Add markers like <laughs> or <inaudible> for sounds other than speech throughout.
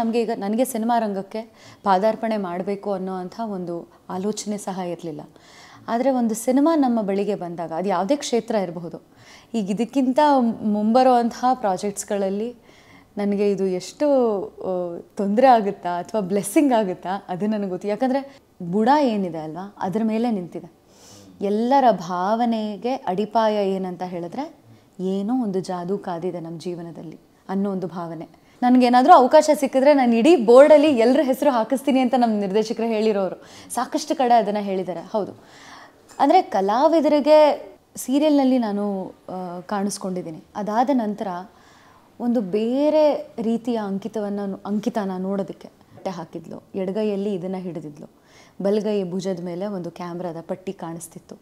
ನಮಗೆ ಈಗ ನನಗೆ ಸಿನಿಮಾ ರಂಗಕ್ಕೆ ಪಾದಾರ್ಪಣೆ ಮಾಡಬೇಕು ಅನ್ನೋವಂಥ ಒಂದು ಆಲೋಚನೆ ಸಹ ಇರಲಿಲ್ಲ ಆದರೆ ಒಂದು ಸಿನಿಮಾ ನಮ್ಮ ಬಳಿಗೆ ಬಂದಾಗ ಅದು ಯಾವುದೇ ಕ್ಷೇತ್ರ ಇರಬಹುದು ಈಗ ಇದಕ್ಕಿಂತ ಮುಂಬರುವಂತಹ ಅಂತಹ ಪ್ರಾಜೆಕ್ಟ್ಸ್ಗಳಲ್ಲಿ ನನಗೆ ಇದು ಎಷ್ಟು ತೊಂದರೆ ಆಗುತ್ತಾ ಅಥವಾ ಬ್ಲೆಸ್ಸಿಂಗ್ ಆಗುತ್ತಾ ಅದು ನನಗೆ ಗೊತ್ತು ಯಾಕಂದರೆ ಬುಡ ಏನಿದೆ ಅಲ್ವಾ ಅದರ ಮೇಲೆ ನಿಂತಿದೆ ಎಲ್ಲರ ಭಾವನೆಗೆ ಅಡಿಪಾಯ ಏನಂತ ಹೇಳಿದ್ರೆ ಏನೋ ಒಂದು ಜಾದೂ ಕಾದಿದೆ ನಮ್ಮ ಜೀವನದಲ್ಲಿ ಅನ್ನೋ ಒಂದು ಭಾವನೆ ನನಗೇನಾದರೂ ಅವಕಾಶ ಸಿಕ್ಕಿದ್ರೆ ನಾನು ಇಡೀ ಬೋರ್ಡಲ್ಲಿ ಎಲ್ಲರ ಹೆಸರು ಹಾಕಿಸ್ತೀನಿ ಅಂತ ನಮ್ಮ ನಿರ್ದೇಶಕರು ಹೇಳಿರೋರು ಸಾಕಷ್ಟು ಕಡೆ ಅದನ್ನು ಹೇಳಿದ್ದಾರೆ ಹೌದು ಅಂದರೆ ಕಲಾವಿದರಿಗೆ ಸೀರಿಯಲ್ನಲ್ಲಿ ನಾನು ಕಾಣಿಸ್ಕೊಂಡಿದ್ದೀನಿ ಅದಾದ ನಂತರ ಒಂದು ಬೇರೆ ರೀತಿಯ ಅಂಕಿತವನ್ನು ನಾನು ನೋಡೋದಕ್ಕೆ ಬಟ್ಟೆ ಹಾಕಿದ್ಲು ಎಡಗೈಯಲ್ಲಿ ಇದನ್ನು ಹಿಡಿದಿದ್ಲು ಬಲಗೈ ಭುಜದ ಮೇಲೆ ಒಂದು ಕ್ಯಾಮ್ರಾದ ಪಟ್ಟಿ ಕಾಣಿಸ್ತಿತ್ತು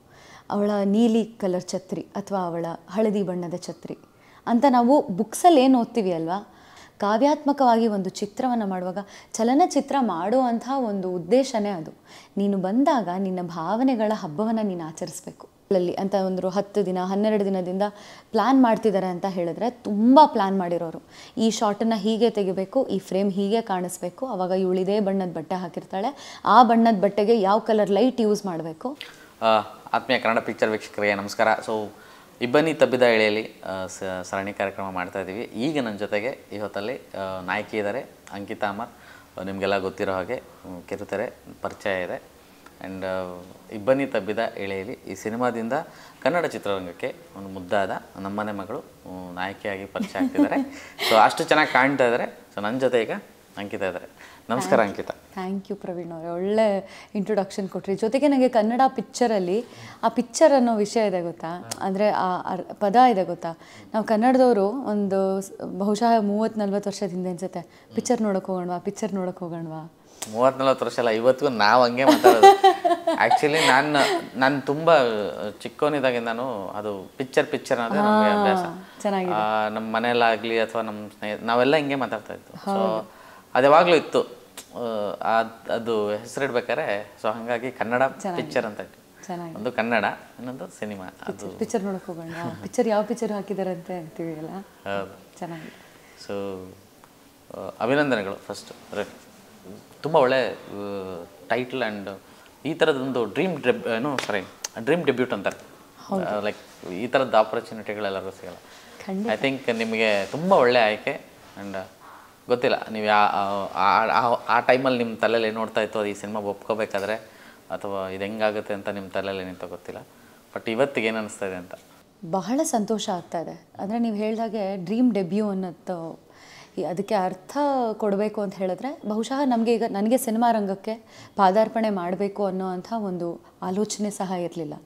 ಅವಳ ನೀಲಿ ಕಲರ್ ಛತ್ರಿ ಅಥವಾ ಅವಳ ಹಳದಿ ಬಣ್ಣದ ಛತ್ರಿ ಅಂತ ನಾವು ಬುಕ್ಸಲ್ಲಿ ಏನು ಓದ್ತೀವಿ ಅಲ್ವಾ ಕಾವ್ಯಾತ್ಮಕವಾಗಿ ಒಂದು ಚಿತ್ರವನ್ನು ಮಾಡುವಾಗ ಚಲನಚಿತ್ರ ಮಾಡುವಂಥ ಒಂದು ಉದ್ದೇಶನೇ ಅದು ನೀನು ಬಂದಾಗ ನಿನ್ನ ಭಾವನೆಗಳ ಹಬ್ಬವನ್ನು ನೀನು ಆಚರಿಸಬೇಕು ಅಲ್ಲಿ ಅಂತ ಒಂದು ಹತ್ತು ದಿನ ಹನ್ನೆರಡು ದಿನದಿಂದ ಪ್ಲ್ಯಾನ್ ಮಾಡ್ತಿದ್ದಾರೆ ಅಂತ ಹೇಳಿದ್ರೆ ತುಂಬ ಪ್ಲ್ಯಾನ್ ಮಾಡಿರೋರು ಈ ಶಾರ್ಟನ್ನು ಹೀಗೆ ತೆಗಿಬೇಕು ಈ ಫ್ರೇಮ್ ಹೀಗೆ ಕಾಣಿಸ್ಬೇಕು ಅವಾಗ ಇವಳು ಬಣ್ಣದ ಬಟ್ಟೆ ಹಾಕಿರ್ತಾಳೆ ಆ ಬಣ್ಣದ ಬಟ್ಟೆಗೆ ಯಾವ ಕಲರ್ ಲೈಟ್ ಯೂಸ್ ಮಾಡಬೇಕು ಆತ್ಮೀಯ ಕನ್ನಡ ಪಿಕ್ಚರ್ ವೀಕ್ಷಕರಿಗೆ ನಮಸ್ಕಾರ ಸೊ ಇಬ್ಬನಿ ತಬ್ಬಿದ ಎಳೆಯಲ್ಲಿ ಸರಣಿ ಕಾರ್ಯಕ್ರಮ ಮಾಡ್ತಾ ಇದ್ದೀವಿ ಈಗ ನನ್ನ ಜೊತೆಗೆ ಈ ಹೊತ್ತಲ್ಲಿ ನಾಯಕಿ ಇದ್ದಾರೆ ಅಂಕಿತಾ ಅಮರ್ ನಿಮಗೆಲ್ಲ ಗೊತ್ತಿರೋ ಹಾಗೆ ಕಿರುತೆರೆ ಪರಿಚಯ ಇದೆ ಆ್ಯಂಡ್ ಇಬ್ಬನಿ ತಬ್ಬಿದ ಎಳೆಯಲ್ಲಿ ಈ ಸಿನಿಮಾದಿಂದ ಕನ್ನಡ ಚಿತ್ರರಂಗಕ್ಕೆ ಒಂದು ಮುದ್ದಾದ ನಮ್ಮನೆ ಮಗಳು ನಾಯಕಿಯಾಗಿ ಪರಿಚಯ ಆಗ್ತಿದ್ದಾರೆ ಸೊ ಅಷ್ಟು ಚೆನ್ನಾಗಿ ಕಾಣ್ತಾ ಇದ್ದಾರೆ ಸೊ ನನ್ನ ಜೊತೆ ಈಗ ಅಂಕಿತಾ ಇದ್ದಾರೆ ನಮಸ್ಕಾರ ಅಂಕಿತಾ ಥ್ಯಾಂಕ್ ಯು ಪ್ರವೀಣ್ ಅವರೇ ಒಳ್ಳೆ ಇಂಟ್ರೊಡಕ್ಷನ್ ಕೊಟ್ರಿ ಜೊತೆಗೆ ನನಗೆ ಕನ್ನಡ ಪಿಕ್ಚರಲ್ಲಿ ಆ ಪಿಕ್ಚರ್ ಅನ್ನೋ ವಿಷಯ ಇದೆ ಗೊತ್ತಾ ಅಂದರೆ ಆ ಪದ ಇದೆ ಗೊತ್ತಾ ನಾವು ಕನ್ನಡದವರು ಒಂದು ಬಹುಶಃ ಮೂವತ್ತು ನಲ್ವತ್ತು ವರ್ಷದ ಹಿಂದೆ ಅನ್ಸುತ್ತೆ ಪಿಕ್ಚರ್ ನೋಡೋಕೆ ಹೋಗೋಣವಾ ಪಿಕ್ಚರ್ ನೋಡೋಕೆ ಹೋಗೋಣವಾ ಮೂವತ್ತು ನಲ್ವತ್ತು ವರ್ಷ ಅಲ್ಲ ಇವತ್ತಿಗೂ ನಾವು ಹಂಗೆ ಮಾತಾಡೋದು ಆ್ಯಕ್ಚುಲಿ ನಾನು ನಾನು ತುಂಬ ಚಿಕ್ಕವನಿದ್ದಾಗೆ ನಾನು ಅದು ಪಿಕ್ಚರ್ ಪಿಕ್ಚರ್ ಅನ್ನೋದೇ ನಮಗೆ ಅಭ್ಯಾಸ ನಮ್ಮ ಮನೆಯಲ್ಲಾಗಲಿ ಅಥವಾ ನಮ್ಮ ಸ್ನೇಹಿತ ನಾವೆಲ್ಲ ಹಿಂಗೆ ಮಾತಾಡ್ತಾ ಇತ್ತು ಸೊ ಅದು ಯಾವಾಗಲೂ ಇತ್ತು ಅದು ಹೆಸರಿಡ್ಬೇಕಾರೆ ಸೊ ಹಾಗಾಗಿ ಕನ್ನಡ ಪಿಕ್ಚರ್ ಅಂತ ಒಂದು ಕನ್ನಡ ಇನ್ನೊಂದು ಸಿನಿಮಾ ಅದು ಪಿಕ್ಚರ್ ನೋಡಕ್ ಹೋಗೋಣ ಪಿಕ್ಚರ್ <laughs> ಯಾವ ಪಿಕ್ಚರ್ ಹಾಕಿದ್ದಾರೆ ಅಂತ ಅಂತೀವಿ ಅಲ್ಲ ಚೆನ್ನಾಗಿ ಸೊ ಅಭಿನಂದನೆಗಳು ಫಸ್ಟ್ ತುಂಬಾ ಒಳ್ಳೆ ಟೈಟಲ್ ಅಂಡ್ ಈ ಥರದೊಂದು ಡ್ರೀಮ್ ಏನು ಸಾರಿ ಡ್ರೀಮ್ ಡೆಬ್ಯೂಟ್ ಅಂತಾರೆ ಲೈಕ್ ಈ ಥರದ ಆಪರ್ಚುನಿಟಿಗಳೆಲ್ಲರೂ ಸಿಗಲ್ಲ ಐ ಥಿಂಕ್ ನಿಮಗೆ ತುಂಬಾ ಒಳ್ಳೆ ಆಯ್ಕೆ ಆ್ಯಂಡ್ ಗೊತ್ತಿಲ್ಲ ನೀವು ಯಾ ಆ ಟೈಮಲ್ಲಿ ನಿಮ್ಮ ತಲೆಯಲ್ಲಿ ಏನು ನೋಡ್ತಾ ಇತ್ತು ಅದು ಈ ಸಿನಿಮಾ ಒಪ್ಕೋಬೇಕಾದ್ರೆ ಅಥವಾ ಇದು ಹೆಂಗಾಗುತ್ತೆ ಅಂತ ನಿಮ್ಮ ತಲೆಯಲ್ಲಿ ಏನಂತ ಗೊತ್ತಿಲ್ಲ ಬಟ್ ಇವತ್ತಿಗೆ ಏನು ಅನಿಸ್ತಾ ಇದೆ ಅಂತ ಬಹಳ ಸಂತೋಷ ಆಗ್ತಾ ಇದೆ ಅಂದರೆ ನೀವು ಹೇಳಿದಾಗೆ ಡ್ರೀಮ್ ಡೆಬ್ಯೂ ಅನ್ನೋದು ಅದಕ್ಕೆ ಅರ್ಥ ಕೊಡಬೇಕು ಅಂತ ಹೇಳಿದ್ರೆ ಬಹುಶಃ ನಮಗೆ ಈಗ ನನಗೆ ಸಿನಿಮಾ ರಂಗಕ್ಕೆ ಪಾದಾರ್ಪಣೆ ಮಾಡಬೇಕು ಅನ್ನೋ ಅಂಥ ಒಂದು ಆಲೋಚನೆ ಸಹ ಇರಲಿಲ್ಲ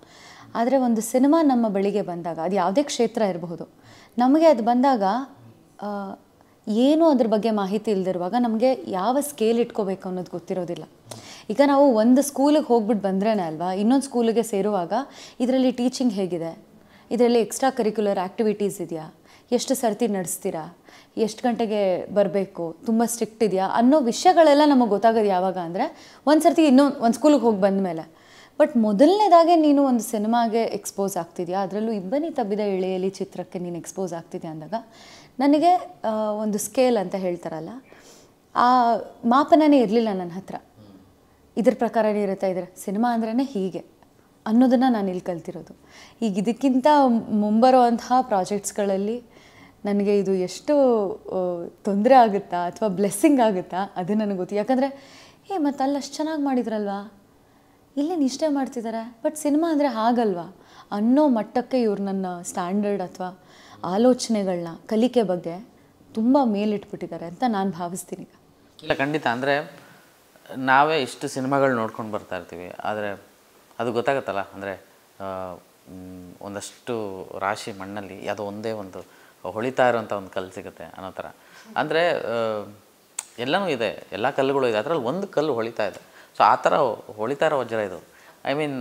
ಆದರೆ ಒಂದು ಸಿನಿಮಾ ನಮ್ಮ ಬಳಿಗೆ ಬಂದಾಗ ಅದು ಯಾವುದೇ ಕ್ಷೇತ್ರ ಇರಬಹುದು ನಮಗೆ ಅದು ಬಂದಾಗ ಏನೂ ಅದ್ರ ಬಗ್ಗೆ ಮಾಹಿತಿ ಇಲ್ದಿರುವಾಗ ನಮಗೆ ಯಾವ ಸ್ಕೇಲ್ ಇಟ್ಕೋಬೇಕು ಅನ್ನೋದು ಗೊತ್ತಿರೋದಿಲ್ಲ ಈಗ ನಾವು ಒಂದು ಸ್ಕೂಲಿಗೆ ಹೋಗ್ಬಿಟ್ಟು ಬಂದ್ರೇ ಅಲ್ವಾ ಇನ್ನೊಂದು ಸ್ಕೂಲಿಗೆ ಸೇರುವಾಗ ಇದರಲ್ಲಿ ಟೀಚಿಂಗ್ ಹೇಗಿದೆ ಇದರಲ್ಲಿ ಎಕ್ಸ್ಟ್ರಾ ಕರಿಕ್ಯುಲರ್ ಆ್ಯಕ್ಟಿವಿಟೀಸ್ ಇದೆಯಾ ಎಷ್ಟು ಸರ್ತಿ ನಡೆಸ್ತೀರಾ ಎಷ್ಟು ಗಂಟೆಗೆ ಬರಬೇಕು ತುಂಬ ಸ್ಟ್ರಿಕ್ಟ್ ಇದೆಯಾ ಅನ್ನೋ ವಿಷಯಗಳೆಲ್ಲ ನಮಗೆ ಗೊತ್ತಾಗೋದು ಯಾವಾಗ ಅಂದರೆ ಒಂದು ಸರ್ತಿ ಇನ್ನೊಂದು ಒಂದು ಸ್ಕೂಲಿಗೆ ಹೋಗಿ ಬಂದ ಮೇಲೆ ಬಟ್ ಮೊದಲನೇದಾಗೆ ನೀನು ಒಂದು ಸಿನಿಮಾಗೆ ಎಕ್ಸ್ಪೋಸ್ ಆಗ್ತಿದ್ಯಾ ಅದರಲ್ಲೂ ಇಬ್ಬನಿ ತಬ್ಬಿದ ಎಳೆಯಲ್ಲಿ ಚಿತ್ರಕ್ಕೆ ನೀನು ಎಕ್ಸ್ಪೋಸ್ ಆಗ್ತಿದ್ಯಾ ಅಂದಾಗ ನನಗೆ ಒಂದು ಸ್ಕೇಲ್ ಅಂತ ಹೇಳ್ತಾರಲ್ಲ ಆ ಮಾಪನನೇ ಇರಲಿಲ್ಲ ನನ್ನ ಹತ್ರ ಇದ್ರ ಪ್ರಕಾರನೇ ಇರುತ್ತೆ ಇದ್ರೆ ಸಿನಿಮಾ ಅಂದ್ರೇ ಹೀಗೆ ಅನ್ನೋದನ್ನು ನಾನು ಇಲ್ಲಿ ಕಲ್ತಿರೋದು ಈಗ ಇದಕ್ಕಿಂತ ಮುಂಬರುವಂತಹ ಪ್ರಾಜೆಕ್ಟ್ಸ್ಗಳಲ್ಲಿ ನನಗೆ ಇದು ಎಷ್ಟು ತೊಂದರೆ ಆಗುತ್ತಾ ಅಥವಾ ಬ್ಲೆಸ್ಸಿಂಗ್ ಆಗುತ್ತಾ ಅದು ನನಗೆ ಗೊತ್ತು ಯಾಕಂದರೆ ಏ ಮತ್ತು ಅಲ್ಲಿ ಅಷ್ಟು ಚೆನ್ನಾಗಿ ಮಾಡಿದ್ರಲ್ವಾ ಇಲ್ಲೇನು ನಿಷ್ಠೆ ಮಾಡ್ತಿದ್ದಾರೆ ಬಟ್ ಸಿನಿಮಾ ಅಂದರೆ ಹಾಗಲ್ವಾ ಅನ್ನೋ ಮಟ್ಟಕ್ಕೆ ಇವ್ರು ನನ್ನ ಸ್ಟ್ಯಾಂಡರ್ಡ್ ಅಥವಾ ಆಲೋಚನೆಗಳನ್ನ ಕಲಿಕೆ ಬಗ್ಗೆ ತುಂಬ ಮೇಲಿಟ್ಬಿಟ್ಟಿದ್ದಾರೆ ಅಂತ ನಾನು ಭಾವಿಸ್ತೀನಿ ಇಲ್ಲ ಖಂಡಿತ ಅಂದರೆ ನಾವೇ ಇಷ್ಟು ಸಿನಿಮಾಗಳು ನೋಡ್ಕೊಂಡು ಬರ್ತಾ ಇರ್ತೀವಿ ಆದರೆ ಅದು ಗೊತ್ತಾಗತ್ತಲ್ಲ ಅಂದರೆ ಒಂದಷ್ಟು ರಾಶಿ ಮಣ್ಣಲ್ಲಿ ಯಾವುದೋ ಒಂದೇ ಒಂದು ಹೊಳಿತಾ ಇರೋಂಥ ಒಂದು ಕಲ್ಲು ಸಿಗುತ್ತೆ ಅನ್ನೋ ಥರ ಅಂದರೆ ಎಲ್ಲನೂ ಇದೆ ಎಲ್ಲ ಕಲ್ಲುಗಳು ಇದೆ ಅದರಲ್ಲಿ ಒಂದು ಕಲ್ಲು ಹೊಳಿತಾ ಇದೆ ಸೊ ಆ ಥರ ಹೊಳಿತಾ ಇರೋ ವಜ್ರ ಇದು ಐ ಮೀನ್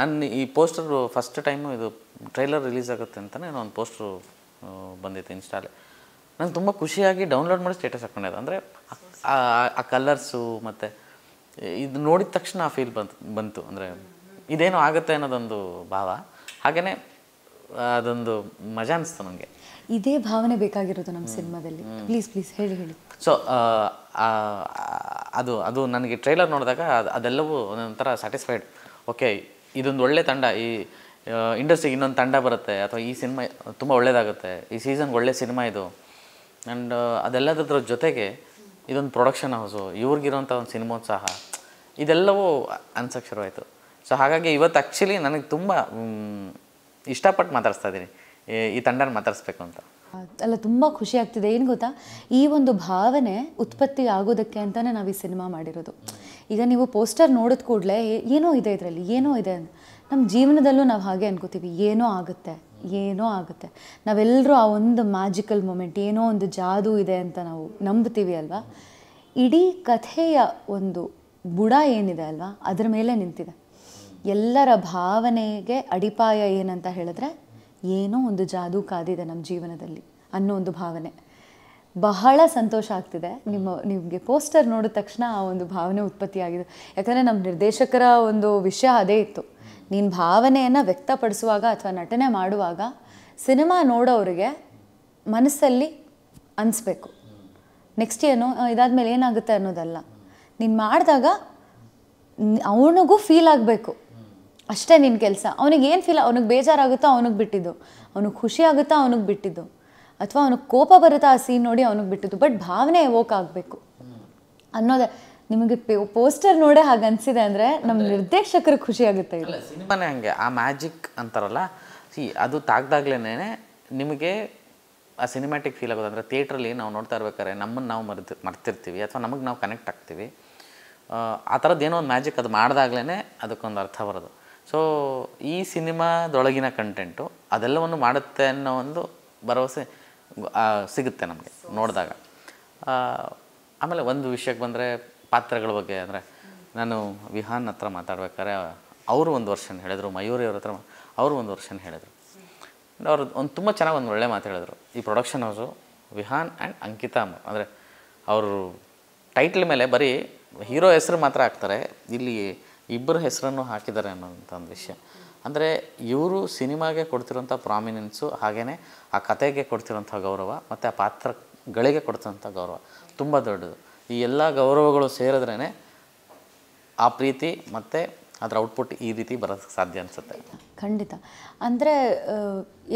ನನ್ನ ಈ ಪೋಸ್ಟರ್ ಫಸ್ಟ್ ಟೈಮು ಇದು ಟ್ರೈಲರ್ ರಿಲೀಸ್ ಆಗುತ್ತೆ ಅಂತಲೇ ಒಂದು ಪೋಸ್ಟ್ರು ಬಂದಿತ್ತು ಇನ್ಸ್ಟಾಲೆ ನಂಗೆ ತುಂಬ ಖುಷಿಯಾಗಿ ಡೌನ್ಲೋಡ್ ಮಾಡಿ ಸ್ಟೇಟಸ್ ಹಾಕ್ಕೊಂಡಿದ್ದೆ ಅಂದರೆ ಆ ಕಲರ್ಸು ಮತ್ತು ಇದು ನೋಡಿದ ತಕ್ಷಣ ಆ ಫೀಲ್ ಬಂತು ಬಂತು ಅಂದರೆ ಇದೇನೋ ಆಗುತ್ತೆ ಅನ್ನೋದೊಂದು ಭಾವ ಹಾಗೆಯೇ ಅದೊಂದು ಮಜಾ ಅನಿಸ್ತು ನನಗೆ ಇದೇ ಭಾವನೆ ಬೇಕಾಗಿರೋದು ನಮ್ಮ ಸಿನಿಮಾದಲ್ಲಿ ಪ್ಲೀಸ್ ಪ್ಲೀಸ್ ಹೇಳಿ ಹೇಳಿ ಸೊ ಅದು ಅದು ನನಗೆ ಟ್ರೈಲರ್ ನೋಡಿದಾಗ ಅದೆಲ್ಲವೂ ಒಂದೊಂಥರ ಸ್ಯಾಟಿಸ್ಫೈಡ್ ಓಕೆ ಇದೊಂದು ಒಳ್ಳೆ ತಂಡ ಈ ಇಂಡಸ್ಟ್ರಿಗೆ ಇನ್ನೊಂದು ತಂಡ ಬರುತ್ತೆ ಅಥವಾ ಈ ಸಿನಿಮಾ ತುಂಬ ಒಳ್ಳೆಯದಾಗುತ್ತೆ ಈ ಸೀಸನ್ಗೆ ಒಳ್ಳೆ ಸಿನಿಮಾ ಇದು ಆ್ಯಂಡ್ ಅದೆಲ್ಲದ್ರ ಜೊತೆಗೆ ಇದೊಂದು ಪ್ರೊಡಕ್ಷನ್ ಹೌಸು ಇವ್ರಿಗಿರೋಂಥ ಒಂದು ಸಿನಿಮೋತ್ಸಾಹ ಇದೆಲ್ಲವೂ ಅನ್ಸಕ್ಕೆ ಶುರುವಾಯಿತು ಸೊ ಹಾಗಾಗಿ ಇವತ್ತು ಆ್ಯಕ್ಚುಲಿ ನನಗೆ ತುಂಬ ಇಷ್ಟಪಟ್ಟು ಮಾತಾಡಿಸ್ತಾ ಇದ್ದೀನಿ ಈ ತಂಡನ ಮಾತಾಡಿಸ್ಬೇಕು ಅಂತ ಅಲ್ಲ ತುಂಬ ಖುಷಿ ಆಗ್ತಿದೆ ಏನು ಗೊತ್ತಾ ಈ ಒಂದು ಭಾವನೆ ಉತ್ಪತ್ತಿ ಆಗೋದಕ್ಕೆ ಅಂತಲೇ ನಾವು ಈ ಸಿನಿಮಾ ಮಾಡಿರೋದು ಈಗ ನೀವು ಪೋಸ್ಟರ್ ನೋಡಿದ ಕೂಡಲೇ ಏನೋ ಇದೆ ಇದರಲ್ಲಿ ಏನೋ ಇದೆ ಅಂತ ನಮ್ಮ ಜೀವನದಲ್ಲೂ ನಾವು ಹಾಗೆ ಅನ್ಕೋತೀವಿ ಏನೋ ಆಗುತ್ತೆ ಏನೋ ಆಗುತ್ತೆ ನಾವೆಲ್ಲರೂ ಆ ಒಂದು ಮ್ಯಾಜಿಕಲ್ ಮೂಮೆಂಟ್ ಏನೋ ಒಂದು ಜಾದೂ ಇದೆ ಅಂತ ನಾವು ನಂಬ್ತೀವಿ ಅಲ್ವಾ ಇಡೀ ಕಥೆಯ ಒಂದು ಬುಡ ಏನಿದೆ ಅಲ್ವಾ ಅದರ ಮೇಲೆ ನಿಂತಿದೆ ಎಲ್ಲರ ಭಾವನೆಗೆ ಅಡಿಪಾಯ ಏನಂತ ಹೇಳಿದ್ರೆ ಏನೋ ಒಂದು ಜಾದೂ ಕಾದಿದೆ ನಮ್ಮ ಜೀವನದಲ್ಲಿ ಅನ್ನೋ ಒಂದು ಭಾವನೆ ಬಹಳ ಸಂತೋಷ ಆಗ್ತಿದೆ ನಿಮ್ಮ ನಿಮಗೆ ಪೋಸ್ಟರ್ ನೋಡಿದ ತಕ್ಷಣ ಆ ಒಂದು ಭಾವನೆ ಉತ್ಪತ್ತಿಯಾಗಿದೆ ಯಾಕಂದರೆ ನಮ್ಮ ನಿರ್ದೇಶಕರ ಒಂದು ವಿಷಯ ಅದೇ ಇತ್ತು ನೀನು ಭಾವನೆಯನ್ನು ವ್ಯಕ್ತಪಡಿಸುವಾಗ ಅಥವಾ ನಟನೆ ಮಾಡುವಾಗ ಸಿನಿಮಾ ನೋಡೋರಿಗೆ ಮನಸ್ಸಲ್ಲಿ ಅನಿಸ್ಬೇಕು ನೆಕ್ಸ್ಟ್ ಏನು ಮೇಲೆ ಏನಾಗುತ್ತೆ ಅನ್ನೋದಲ್ಲ ನೀನು ಮಾಡಿದಾಗ ಅವನಿಗೂ ಫೀಲ್ ಆಗಬೇಕು ಅಷ್ಟೇ ನಿನ್ನ ಕೆಲಸ ಅವನಿಗೆ ಏನು ಫೀಲ್ ಅವನಿಗೆ ಬೇಜಾರಾಗುತ್ತೋ ಅವನಿಗೆ ಬಿಟ್ಟಿದ್ದು ಅವನಿಗೆ ಖುಷಿ ಆಗುತ್ತಾ ಅವನಿಗೆ ಬಿಟ್ಟಿದ್ದು ಅಥವಾ ಅವನಿಗೆ ಕೋಪ ಬರುತ್ತಾ ಆ ಸೀನ್ ನೋಡಿ ಅವನಿಗೆ ಬಿಟ್ಟಿದ್ದು ಬಟ್ ಭಾವನೆ ಎವೋಕ್ ಆಗಬೇಕು ಅನ್ನೋದೇ ನಿಮಗೆ ಪೋಸ್ಟರ್ ನೋಡೇ ಹಾಗೆ ಅನಿಸಿದೆ ಅಂದರೆ ನಮ್ಮ ನಿರ್ದೇಶಕರು ಖುಷಿಯಾಗುತ್ತೆ ಇಲ್ಲ ಸಿನಿಮಾನೇ ಹಂಗೆ ಆ ಮ್ಯಾಜಿಕ್ ಅಂತಾರಲ್ಲ ಸಿ ಅದು ತಾಗ್ದಾಗ್ಲೇ ನಿಮಗೆ ಆ ಸಿನಿಮ್ಯಾಟಿಕ್ ಫೀಲ್ ಆಗೋದು ಅಂದರೆ ಥಿಯೇಟ್ರಲ್ಲಿ ನಾವು ನೋಡ್ತಾ ಇರ್ಬೇಕಾದ್ರೆ ನಮ್ಮನ್ನು ನಾವು ಮರ್ತಿ ಮರ್ತಿರ್ತೀವಿ ಅಥವಾ ನಮಗೆ ನಾವು ಕನೆಕ್ಟ್ ಆಗ್ತೀವಿ ಆ ಥರದ್ದು ಏನೋ ಒಂದು ಮ್ಯಾಜಿಕ್ ಅದು ಮಾಡಿದಾಗ್ಲೇ ಅದಕ್ಕೊಂದು ಅರ್ಥ ಬರೋದು ಸೊ ಈ ಸಿನಿಮಾದೊಳಗಿನ ಕಂಟೆಂಟು ಅದೆಲ್ಲವನ್ನು ಮಾಡುತ್ತೆ ಅನ್ನೋ ಒಂದು ಭರವಸೆ ಸಿಗುತ್ತೆ ನಮಗೆ ನೋಡಿದಾಗ ಆಮೇಲೆ ಒಂದು ವಿಷಯಕ್ಕೆ ಬಂದರೆ ಪಾತ್ರಗಳ ಬಗ್ಗೆ ಅಂದರೆ ನಾನು ವಿಹಾನ್ ಹತ್ರ ಮಾತಾಡ್ಬೇಕಾದ್ರೆ ಅವರು ಒಂದು ವರ್ಷನ್ ಹೇಳಿದರು ಮಯೂರಿ ಅವ್ರ ಹತ್ರ ಅವರು ಒಂದು ವರ್ಷನ್ ಹೇಳಿದರು ಅವರು ಒಂದು ತುಂಬ ಚೆನ್ನಾಗಿ ಒಂದು ಒಳ್ಳೆ ಮಾತು ಹೇಳಿದರು ಈ production house Vihan and Ankita ಅಂದರೆ ಅವರು ಟೈಟ್ಲ್ ಮೇಲೆ ಬರೀ ಹೀರೋ ಹೆಸರು ಮಾತ್ರ ಹಾಕ್ತಾರೆ ಇಲ್ಲಿ ಇಬ್ಬರು ಹೆಸರನ್ನು ಹಾಕಿದ್ದಾರೆ ಅನ್ನೋಂಥ ಒಂದು ವಿಷಯ ಅಂದರೆ ಇವರು ಸಿನಿಮಾಗೆ ಕೊಡ್ತಿರೋಂಥ ಪ್ರಾಮಿನೆನ್ಸು ಹಾಗೇ ಆ ಕತೆಗೆ ಕೊಡ್ತಿರೋಂಥ ಗೌರವ ಮತ್ತು ಆ ಪಾತ್ರಗಳಿಗೆ ಕೊಡ್ತಿರೋಂಥ ಗೌರವ ತುಂಬ ದೊಡ್ಡದು ಈ ಎಲ್ಲ ಗೌರವಗಳು ಸೇರಿದ್ರೇ ಆ ಪ್ರೀತಿ ಮತ್ತು ಅದರ ಔಟ್ಪುಟ್ ಈ ರೀತಿ ಬರೋಕ್ಕೆ ಸಾಧ್ಯ ಅನಿಸುತ್ತೆ ಖಂಡಿತ ಅಂದರೆ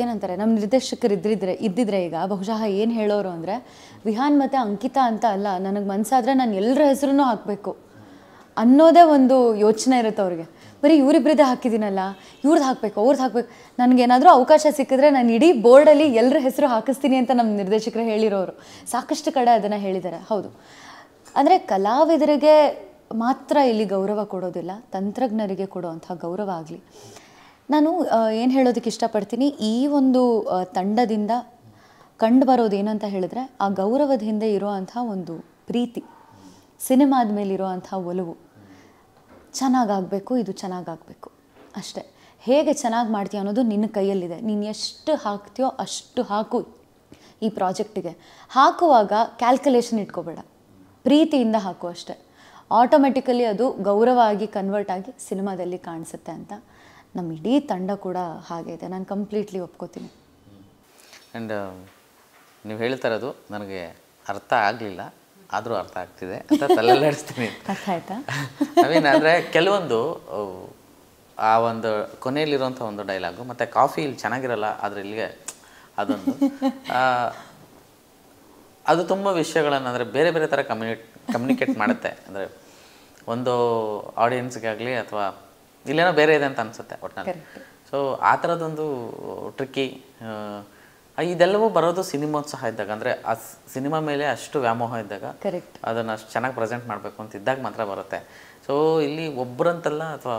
ಏನಂತಾರೆ ನಮ್ಮ ನಿರ್ದೇಶಕರು ಇದ್ದಿದ್ರೆ ಇದ್ದಿದ್ರೆ ಈಗ ಬಹುಶಃ ಏನು ಹೇಳೋರು ಅಂದರೆ ವಿಹಾನ್ ಮತ್ತು ಅಂಕಿತಾ ಅಂತ ಅಲ್ಲ ನನಗೆ ಮನಸ್ಸಾದರೆ ನಾನು ಎಲ್ಲರ ಹೆಸರು ಹಾಕಬೇಕು ಅನ್ನೋದೇ ಒಂದು ಯೋಚನೆ ಇರುತ್ತೆ ಅವ್ರಿಗೆ ಬರೀ ಇವರಿಬ್ಬರದ್ದೇ ಹಾಕಿದ್ದೀನಲ್ಲ ಇವ್ರದ್ದು ಹಾಕಬೇಕು ಅವ್ರದ್ದು ಹಾಕಬೇಕು ನನಗೇನಾದರೂ ಅವಕಾಶ ಸಿಕ್ಕಿದ್ರೆ ನಾನು ಇಡೀ ಬೋರ್ಡಲ್ಲಿ ಎಲ್ಲರ ಹೆಸರು ಹಾಕಿಸ್ತೀನಿ ಅಂತ ನಮ್ಮ ನಿರ್ದೇಶಕರು ಹೇಳಿರೋರು ಸಾಕಷ್ಟು ಕಡೆ ಅದನ್ನು ಹೇಳಿದ್ದಾರೆ ಹೌದು ಅಂದರೆ ಕಲಾವಿದರಿಗೆ ಮಾತ್ರ ಇಲ್ಲಿ ಗೌರವ ಕೊಡೋದಿಲ್ಲ ತಂತ್ರಜ್ಞರಿಗೆ ಕೊಡುವಂಥ ಗೌರವ ಆಗಲಿ ನಾನು ಏನು ಹೇಳೋದಕ್ಕೆ ಇಷ್ಟಪಡ್ತೀನಿ ಈ ಒಂದು ತಂಡದಿಂದ ಕಂಡು ಬರೋದೇನಂತ ಹೇಳಿದ್ರೆ ಆ ಗೌರವದ ಹಿಂದೆ ಇರುವಂಥ ಒಂದು ಪ್ರೀತಿ ಸಿನಿಮಾದ ಮೇಲೆ ಇರುವಂಥ ಒಲವು ಚೆನ್ನಾಗಾಗಬೇಕು ಇದು ಚೆನ್ನಾಗಾಗಬೇಕು ಅಷ್ಟೇ ಹೇಗೆ ಚೆನ್ನಾಗಿ ಮಾಡ್ತೀಯ ಅನ್ನೋದು ನಿನ್ನ ಕೈಯಲ್ಲಿದೆ ನೀನು ಎಷ್ಟು ಹಾಕ್ತೀಯೋ ಅಷ್ಟು ಹಾಕು ಈ ಪ್ರಾಜೆಕ್ಟಿಗೆ ಹಾಕುವಾಗ ಕ್ಯಾಲ್ಕುಲೇಷನ್ ಇಟ್ಕೋಬೇಡ ಪ್ರೀತಿಯಿಂದ ಹಾಕು ಅಷ್ಟೆ ಆಟೋಮೆಟಿಕಲಿ ಅದು ಗೌರವ ಆಗಿ ಕನ್ವರ್ಟ್ ಆಗಿ ಸಿನಿಮಾದಲ್ಲಿ ಕಾಣಿಸುತ್ತೆ ಅಂತ ನಮ್ಮ ಇಡೀ ತಂಡ ಕೂಡ ಹಾಗೆ ಇದೆ ನಾನು ಕಂಪ್ಲೀಟ್ಲಿ ಒಪ್ಕೋತೀನಿ ಆ್ಯಂಡ್ um, ನೀವು ಹೇಳ್ತಾ ಇರೋದು ನನಗೆ ಅರ್ಥ ಆಗಲಿಲ್ಲ ಆದರೂ ಅರ್ಥ ಆಗ್ತಿದೆ ಅಂತ ತಲೆಲ್ಲಾಡಿಸ್ತೀನಿ <laughs> ಅರ್ಥ ಆಯ್ತಾ ನಾವೇನಾದರೆ <laughs> ಕೆಲವೊಂದು ಆ ಒಂದು ಕೊನೆಯಲ್ಲಿರುವಂಥ ಒಂದು ಡೈಲಾಗು ಮತ್ತು ಕಾಫಿ ಇಲ್ಲಿ ಚೆನ್ನಾಗಿರಲ್ಲ ಆದರೆ ಇಲ್ಲಿಗೆ ಅದೊಂದು ಅದು ತುಂಬ ವಿಷಯಗಳನ್ನು ಅಂದರೆ ಬೇರೆ ಬೇರೆ ಥರ ಕಮ್ಯುನಿ ಕಮ್ಯುನಿಕೇಟ್ ಮಾಡುತ್ತೆ ಅಂದರೆ ಒಂದು ಆಗಲಿ ಅಥವಾ ಇಲ್ಲೇನೋ ಬೇರೆ ಇದೆ ಅಂತ ಅನಿಸುತ್ತೆ ಒಟ್ಟಿನಲ್ಲಿ ಸೊ ಆ ಥರದೊಂದು ಟ್ರಿಕ್ಕಿ ಇದೆಲ್ಲವೂ ಬರೋದು ಸಹ ಇದ್ದಾಗ ಅಂದರೆ ಆ ಸಿನಿಮಾ ಮೇಲೆ ಅಷ್ಟು ವ್ಯಾಮೋಹ ಇದ್ದಾಗ ಅದನ್ನು ಅಷ್ಟು ಚೆನ್ನಾಗಿ ಪ್ರೆಸೆಂಟ್ ಮಾಡಬೇಕು ಅಂತ ಇದ್ದಾಗ ಮಾತ್ರ ಬರುತ್ತೆ ಸೊ ಇಲ್ಲಿ ಒಬ್ಬರಂತಲ್ಲ ಅಥವಾ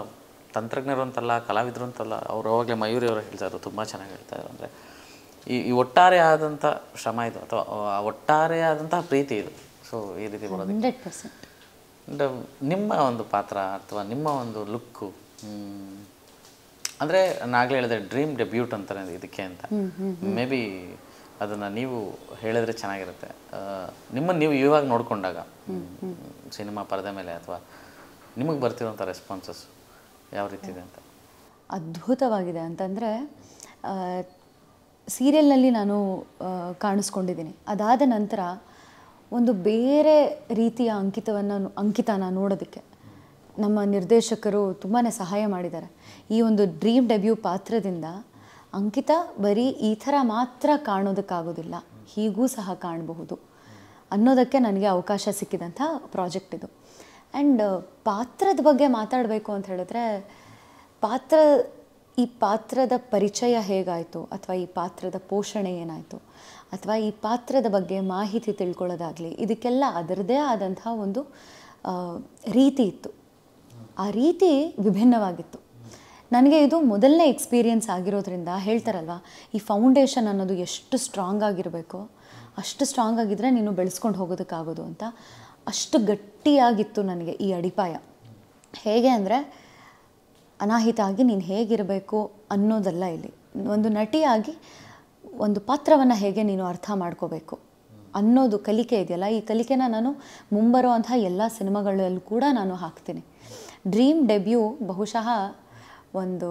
ತಂತ್ರಜ್ಞರು ಅಂತಲ್ಲ ಕಲಾವಿದರು ಅಂತಲ್ಲ ಅವ್ರು ಅವಾಗಲೇ ಮಯೂರಿ ಅವರು ಹೇಳ್ತಾ ಇದ್ರು ತುಂಬ ಚೆನ್ನಾಗಿ ಹೇಳ್ತಾ ಅಂದರೆ ಈ ಈ ಒಟ್ಟಾರೆ ಆದಂಥ ಶ್ರಮ ಇದು ಅಥವಾ ಒಟ್ಟಾರೆ ಆದಂತಹ ಪ್ರೀತಿ ಇದು ಸೊ ಈ ರೀತಿ ಬರೋದು ನಿಮ್ಮ ಒಂದು ಪಾತ್ರ ಅಥವಾ ನಿಮ್ಮ ಒಂದು ಲುಕ್ಕು ಅಂದರೆ ನಾಗಲೇ ಹೇಳಿದ್ರೆ ಡ್ರೀಮ್ ಡೆಬ್ಯೂಟ್ ಅಂತಾರೆ ಇದಕ್ಕೆ ಅಂತ ಮೇ ಬಿ ಅದನ್ನು ನೀವು ಹೇಳಿದ್ರೆ ಚೆನ್ನಾಗಿರುತ್ತೆ ನಿಮ್ಮನ್ನು ನೀವು ಇವಾಗ ನೋಡಿಕೊಂಡಾಗ ಸಿನಿಮಾ ಪರದೆ ಮೇಲೆ ಅಥವಾ ನಿಮಗೆ ಬರ್ತಿರೋಂಥ ರೆಸ್ಪಾನ್ಸಸ್ ಯಾವ ರೀತಿ ಇದೆ ಅಂತ ಅದ್ಭುತವಾಗಿದೆ ಅಂತಂದರೆ ಸೀರಿಯಲ್ನಲ್ಲಿ ನಾನು ಕಾಣಿಸ್ಕೊಂಡಿದ್ದೀನಿ ಅದಾದ ನಂತರ ಒಂದು ಬೇರೆ ರೀತಿಯ ಅಂಕಿತವನ್ನು ಅಂಕಿತನ ನೋಡೋದಕ್ಕೆ ನಮ್ಮ ನಿರ್ದೇಶಕರು ತುಂಬಾ ಸಹಾಯ ಮಾಡಿದ್ದಾರೆ ಈ ಒಂದು ಡ್ರೀಮ್ ಡೆಬ್ಯೂ ಪಾತ್ರದಿಂದ ಅಂಕಿತ ಬರೀ ಈ ಥರ ಮಾತ್ರ ಕಾಣೋದಕ್ಕಾಗೋದಿಲ್ಲ ಹೀಗೂ ಸಹ ಕಾಣಬಹುದು ಅನ್ನೋದಕ್ಕೆ ನನಗೆ ಅವಕಾಶ ಸಿಕ್ಕಿದಂಥ ಪ್ರಾಜೆಕ್ಟ್ ಇದು ಆ್ಯಂಡ್ ಪಾತ್ರದ ಬಗ್ಗೆ ಮಾತಾಡಬೇಕು ಅಂತ ಹೇಳಿದ್ರೆ ಪಾತ್ರ ಈ ಪಾತ್ರದ ಪರಿಚಯ ಹೇಗಾಯಿತು ಅಥವಾ ಈ ಪಾತ್ರದ ಪೋಷಣೆ ಏನಾಯಿತು ಅಥವಾ ಈ ಪಾತ್ರದ ಬಗ್ಗೆ ಮಾಹಿತಿ ತಿಳ್ಕೊಳ್ಳೋದಾಗಲಿ ಇದಕ್ಕೆಲ್ಲ ಅದರದೇ ಆದಂತಹ ಒಂದು ರೀತಿ ಇತ್ತು ಆ ರೀತಿ ವಿಭಿನ್ನವಾಗಿತ್ತು ನನಗೆ ಇದು ಮೊದಲನೇ ಎಕ್ಸ್ಪೀರಿಯೆನ್ಸ್ ಆಗಿರೋದ್ರಿಂದ ಹೇಳ್ತಾರಲ್ವ ಈ ಫೌಂಡೇಶನ್ ಅನ್ನೋದು ಎಷ್ಟು ಸ್ಟ್ರಾಂಗ್ ಆಗಿರಬೇಕು ಅಷ್ಟು ಸ್ಟ್ರಾಂಗ್ ಆಗಿದ್ದರೆ ನೀನು ಬೆಳೆಸ್ಕೊಂಡು ಹೋಗೋದಕ್ಕಾಗೋದು ಅಂತ ಅಷ್ಟು ಗಟ್ಟಿಯಾಗಿತ್ತು ನನಗೆ ಈ ಅಡಿಪಾಯ ಹೇಗೆ ಅಂದರೆ ಅನಾಹಿತ ಆಗಿ ನೀನು ಹೇಗಿರಬೇಕು ಅನ್ನೋದಲ್ಲ ಇಲ್ಲಿ ಒಂದು ನಟಿಯಾಗಿ ಒಂದು ಪಾತ್ರವನ್ನು ಹೇಗೆ ನೀನು ಅರ್ಥ ಮಾಡ್ಕೋಬೇಕು ಅನ್ನೋದು ಕಲಿಕೆ ಇದೆಯಲ್ಲ ಈ ಕಲಿಕೆನ ನಾನು ಮುಂಬರುವಂತಹ ಎಲ್ಲ ಸಿನಿಮಾಗಳಲ್ಲೂ ಕೂಡ ನಾನು ಹಾಕ್ತೀನಿ ಡ್ರೀಮ್ ಡೆಬ್ಯೂ ಬಹುಶಃ ಒಂದು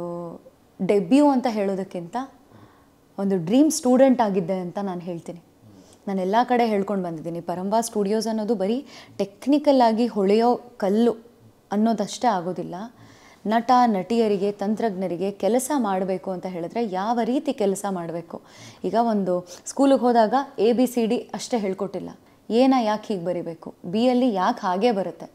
ಡೆಬ್ಯೂ ಅಂತ ಹೇಳೋದಕ್ಕಿಂತ ಒಂದು ಡ್ರೀಮ್ ಸ್ಟೂಡೆಂಟ್ ಆಗಿದ್ದೆ ಅಂತ ನಾನು ಹೇಳ್ತೀನಿ ನಾನು ಎಲ್ಲ ಕಡೆ ಹೇಳ್ಕೊಂಡು ಬಂದಿದ್ದೀನಿ ಪರಂಬಾ ಸ್ಟುಡಿಯೋಸ್ ಅನ್ನೋದು ಬರೀ ಟೆಕ್ನಿಕಲ್ ಆಗಿ ಹೊಳೆಯೋ ಕಲ್ಲು ಅನ್ನೋದಷ್ಟೇ ಆಗೋದಿಲ್ಲ ನಟ ನಟಿಯರಿಗೆ ತಂತ್ರಜ್ಞರಿಗೆ ಕೆಲಸ ಮಾಡಬೇಕು ಅಂತ ಹೇಳಿದ್ರೆ ಯಾವ ರೀತಿ ಕೆಲಸ ಮಾಡಬೇಕು ಈಗ ಒಂದು ಸ್ಕೂಲಿಗೆ ಹೋದಾಗ ಎ ಬಿ ಸಿ ಡಿ ಅಷ್ಟೇ ಹೇಳ್ಕೊಟ್ಟಿಲ್ಲ ಏನ ಯಾಕೆ ಹೀಗೆ ಬರಿಬೇಕು ಬಿ ಅಲ್ಲಿ ಯಾಕೆ ಹಾಗೆ ಬರುತ್ತೆ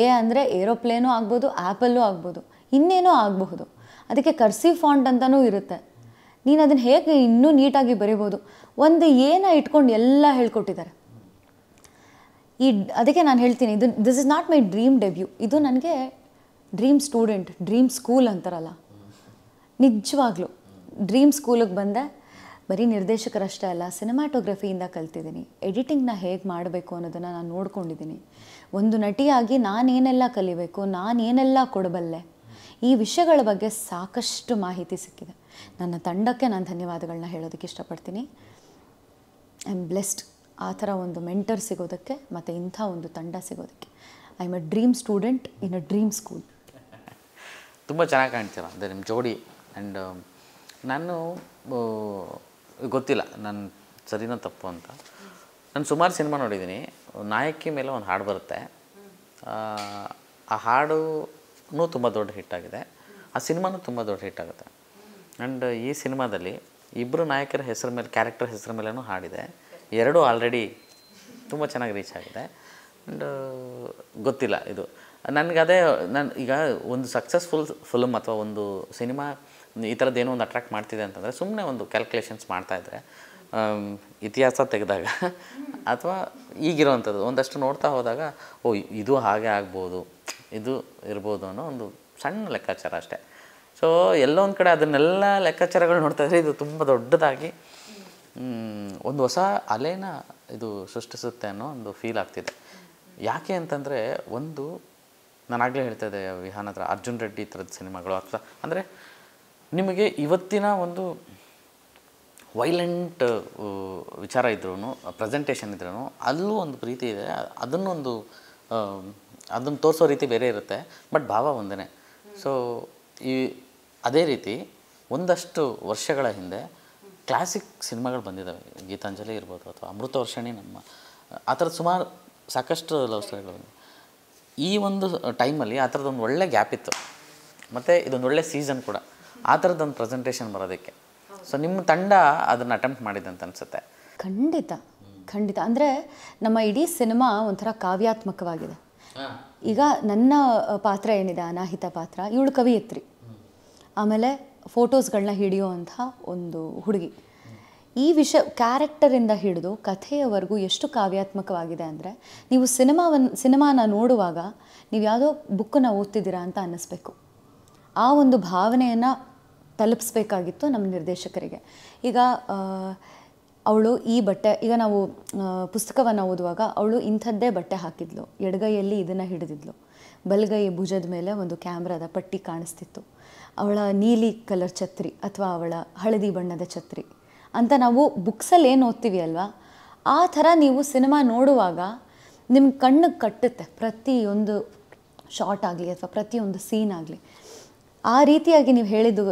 ಎ ಅಂದರೆ ಏರೋಪ್ಲೇನೂ ಆಗ್ಬೋದು ಆ್ಯಪಲ್ಲೂ ಆಗ್ಬೋದು ಇನ್ನೇನೋ ಆಗಬಹುದು ಅದಕ್ಕೆ ಕರ್ಸಿ ಫಾಂಟ್ ಅಂತಲೂ ಇರುತ್ತೆ ನೀನು ಅದನ್ನು ಹೇಗೆ ಇನ್ನೂ ನೀಟಾಗಿ ಬರಿಬೋದು ಒಂದು ಏನ ಇಟ್ಕೊಂಡು ಎಲ್ಲ ಹೇಳ್ಕೊಟ್ಟಿದ್ದಾರೆ ಈ ಅದಕ್ಕೆ ನಾನು ಹೇಳ್ತೀನಿ ಇದು this is not my dream debut ಇದು ನನಗೆ ಡ್ರೀಮ್ ಸ್ಟೂಡೆಂಟ್ ಡ್ರೀಮ್ ಸ್ಕೂಲ್ ಅಂತಾರಲ್ಲ ನಿಜವಾಗ್ಲೂ ಡ್ರೀಮ್ ಸ್ಕೂಲಿಗೆ ಬಂದೆ ಬರೀ ನಿರ್ದೇಶಕರಷ್ಟೇ ಅಲ್ಲ ಸಿನಿಮಾಟೋಗ್ರಫಿಯಿಂದ ಕಲ್ತಿದ್ದೀನಿ ಎಡಿಟಿಂಗ್ನ ಹೇಗೆ ಮಾಡಬೇಕು ಅನ್ನೋದನ್ನು ನಾನು ನೋಡ್ಕೊಂಡಿದ್ದೀನಿ ಒಂದು ನಟಿಯಾಗಿ ನಾನೇನೆಲ್ಲ ಕಲಿಬೇಕು ನಾನೇನೆಲ್ಲ ಕೊಡಬಲ್ಲೆ ಈ ವಿಷಯಗಳ ಬಗ್ಗೆ ಸಾಕಷ್ಟು ಮಾಹಿತಿ ಸಿಕ್ಕಿದೆ ನನ್ನ ತಂಡಕ್ಕೆ ನಾನು ಧನ್ಯವಾದಗಳನ್ನ ಹೇಳೋದಕ್ಕೆ ಇಷ್ಟಪಡ್ತೀನಿ ಐ ಆಮ್ ಬ್ಲೆಸ್ಡ್ ಆ ಥರ ಒಂದು ಮೆಂಟರ್ ಸಿಗೋದಕ್ಕೆ ಮತ್ತು ಇಂಥ ಒಂದು ತಂಡ ಸಿಗೋದಕ್ಕೆ I am a dream student in a dream school ತುಂಬ ಚೆನ್ನಾಗಿ ಕಾಣ್ತೀರ ಅಂದರೆ ನಿಮ್ಮ ಜೋಡಿ ಆ್ಯಂಡ್ um, ನಾನು ಗೊತ್ತಿಲ್ಲ ನಾನು ಸರಿನೋ ತಪ್ಪು ಅಂತ ನಾನು ಸುಮಾರು ಸಿನಿಮಾ ನೋಡಿದ್ದೀನಿ ನಾಯಕಿ ಮೇಲೆ ಒಂದು ಹಾಡು ಬರುತ್ತೆ ಆ ಹಾಡೂ ತುಂಬ ದೊಡ್ಡ ಹಿಟ್ಟಾಗಿದೆ ಆ ಸಿನಿಮಾನೂ ತುಂಬ ದೊಡ್ಡ ಹಿಟ್ಟಾಗುತ್ತೆ ಆ್ಯಂಡ್ ಈ ಸಿನಿಮಾದಲ್ಲಿ ಇಬ್ಬರು ನಾಯಕರ ಹೆಸರು ಮೇಲೆ ಕ್ಯಾರೆಕ್ಟರ್ ಹೆಸರು ಮೇಲೂ ಹಾಡಿದೆ ಎರಡೂ ಆಲ್ರೆಡಿ ತುಂಬ ಚೆನ್ನಾಗಿ ರೀಚ್ ಆಗಿದೆ ಆ್ಯಂಡ್ ಗೊತ್ತಿಲ್ಲ ಇದು ನನಗದೇ ನಾನು ಈಗ ಒಂದು ಸಕ್ಸಸ್ಫುಲ್ ಫಿಲ್ಮ್ ಅಥವಾ ಒಂದು ಸಿನಿಮಾ ಈ ಥರದ್ದು ಏನೋ ಒಂದು ಅಟ್ರಾಕ್ಟ್ ಮಾಡ್ತಿದೆ ಅಂತಂದರೆ ಸುಮ್ಮನೆ ಒಂದು ಕ್ಯಾಲ್ಕುಲೇಷನ್ಸ್ ಮಾಡ್ತಾಯಿದ್ರೆ ಇತಿಹಾಸ ತೆಗೆದಾಗ ಅಥವಾ ಈಗಿರೋವಂಥದ್ದು ಒಂದಷ್ಟು ನೋಡ್ತಾ ಹೋದಾಗ ಓ ಇದು ಹಾಗೆ ಆಗ್ಬೋದು ಇದು ಇರ್ಬೋದು ಅನ್ನೋ ಒಂದು ಸಣ್ಣ ಲೆಕ್ಕಾಚಾರ ಅಷ್ಟೇ ಸೊ ಎಲ್ಲೊಂದು ಕಡೆ ಅದನ್ನೆಲ್ಲ ಲೆಕ್ಕಾಚಾರಗಳು ನೋಡ್ತಾಯಿದ್ರೆ ಇದು ತುಂಬ ದೊಡ್ಡದಾಗಿ ಒಂದು ಹೊಸ ಅಲೆನ ಇದು ಸೃಷ್ಟಿಸುತ್ತೆ ಅನ್ನೋ ಒಂದು ಫೀಲ್ ಆಗ್ತಿದೆ ಯಾಕೆ ಅಂತಂದರೆ ಒಂದು ನಾನು ಆಗಲೇ ಹೇಳ್ತಾ ಇದ್ದೆ ವಿಹಾನ್ ಹತ್ರ ಅರ್ಜುನ್ ರೆಡ್ಡಿ ಥರದ ಸಿನಿಮಾಗಳು ಅಥವಾ ಅಂದರೆ ನಿಮಗೆ ಇವತ್ತಿನ ಒಂದು ವೈಲೆಂಟ್ ವಿಚಾರ ಇದ್ರೂ ಪ್ರೆಸೆಂಟೇಷನ್ ಇದ್ರೂ ಅಲ್ಲೂ ಒಂದು ಪ್ರೀತಿ ಇದೆ ಅದನ್ನೊಂದು ಅದನ್ನು ತೋರಿಸೋ ರೀತಿ ಬೇರೆ ಇರುತ್ತೆ ಬಟ್ ಭಾವ ಒಂದೇ ಸೊ ಈ ಅದೇ ರೀತಿ ಒಂದಷ್ಟು ವರ್ಷಗಳ ಹಿಂದೆ ಕ್ಲಾಸಿಕ್ ಸಿನಿಮಾಗಳು ಬಂದಿದ್ದಾವೆ ಗೀತಾಂಜಲಿ ಇರ್ಬೋದು ಅಥವಾ ಅಮೃತ ವರ್ಷಣಿ ನಮ್ಮ ಆ ಥರದ ಸುಮಾರು ಸಾಕಷ್ಟು ಲವ್ ಸ್ಟೋರಿಗಳು ಈ ಒಂದು ಟೈಮಲ್ಲಿ ಆ ಥರದ್ದೊಂದು ಒಳ್ಳೆ ಗ್ಯಾಪ್ ಇತ್ತು ಮತ್ತು ಇದೊಂದು ಒಳ್ಳೆ ಸೀಸನ್ ಕೂಡ ಆ ಥರದ್ದೊಂದು ಪ್ರೆಸೆಂಟೇಷನ್ ಬರೋದಕ್ಕೆ ಸೊ ನಿಮ್ಮ ತಂಡ ಅದನ್ನು ಅಟೆಂಪ್ಟ್ ಮಾಡಿದೆ ಅಂತ ಅನಿಸುತ್ತೆ ಖಂಡಿತ ಖಂಡಿತ ಅಂದರೆ ನಮ್ಮ ಇಡೀ ಸಿನಿಮಾ ಒಂಥರ ಕಾವ್ಯಾತ್ಮಕವಾಗಿದೆ ಈಗ ನನ್ನ ಪಾತ್ರ ಏನಿದೆ ಅನಾಹಿತ ಪಾತ್ರ ಇವಳು ಕವಿಯತ್ರಿ ಆಮೇಲೆ ಫೋಟೋಸ್ಗಳನ್ನ ಹಿಡಿಯುವಂಥ ಒಂದು ಹುಡುಗಿ ಈ ವಿಷಯ ಕ್ಯಾರೆಕ್ಟರಿಂದ ಹಿಡಿದು ಕಥೆಯವರೆಗೂ ಎಷ್ಟು ಕಾವ್ಯಾತ್ಮಕವಾಗಿದೆ ಅಂದರೆ ನೀವು ಸಿನಿಮಾವನ್ ಸಿನಿಮಾನ ನೋಡುವಾಗ ನೀವು ಯಾವುದೋ ಬುಕ್ಕನ್ನು ಓದ್ತಿದ್ದೀರಾ ಅಂತ ಅನ್ನಿಸ್ಬೇಕು ಆ ಒಂದು ಭಾವನೆಯನ್ನು ತಲುಪಿಸ್ಬೇಕಾಗಿತ್ತು ನಮ್ಮ ನಿರ್ದೇಶಕರಿಗೆ ಈಗ ಅವಳು ಈ ಬಟ್ಟೆ ಈಗ ನಾವು ಪುಸ್ತಕವನ್ನು ಓದುವಾಗ ಅವಳು ಇಂಥದ್ದೇ ಬಟ್ಟೆ ಹಾಕಿದ್ಲು ಎಡಗೈಯಲ್ಲಿ ಇದನ್ನು ಹಿಡಿದಿದ್ಲು ಬಲ್ಗೈ ಭುಜದ ಮೇಲೆ ಒಂದು ಕ್ಯಾಮ್ರಾದ ಪಟ್ಟಿ ಕಾಣಿಸ್ತಿತ್ತು ಅವಳ ನೀಲಿ ಕಲರ್ ಛತ್ರಿ ಅಥವಾ ಅವಳ ಹಳದಿ ಬಣ್ಣದ ಛತ್ರಿ ಅಂತ ನಾವು ಬುಕ್ಸಲ್ಲಿ ಏನು ಓದ್ತೀವಿ ಅಲ್ವಾ ಆ ಥರ ನೀವು ಸಿನಿಮಾ ನೋಡುವಾಗ ನಿಮ್ಮ ಕಣ್ಣು ಕಟ್ಟುತ್ತೆ ಪ್ರತಿಯೊಂದು ಶಾರ್ಟ್ ಆಗಲಿ ಅಥವಾ ಪ್ರತಿಯೊಂದು ಸೀನ್ ಆಗಲಿ ಆ ರೀತಿಯಾಗಿ ನೀವು ಹೇಳಿದ್ದು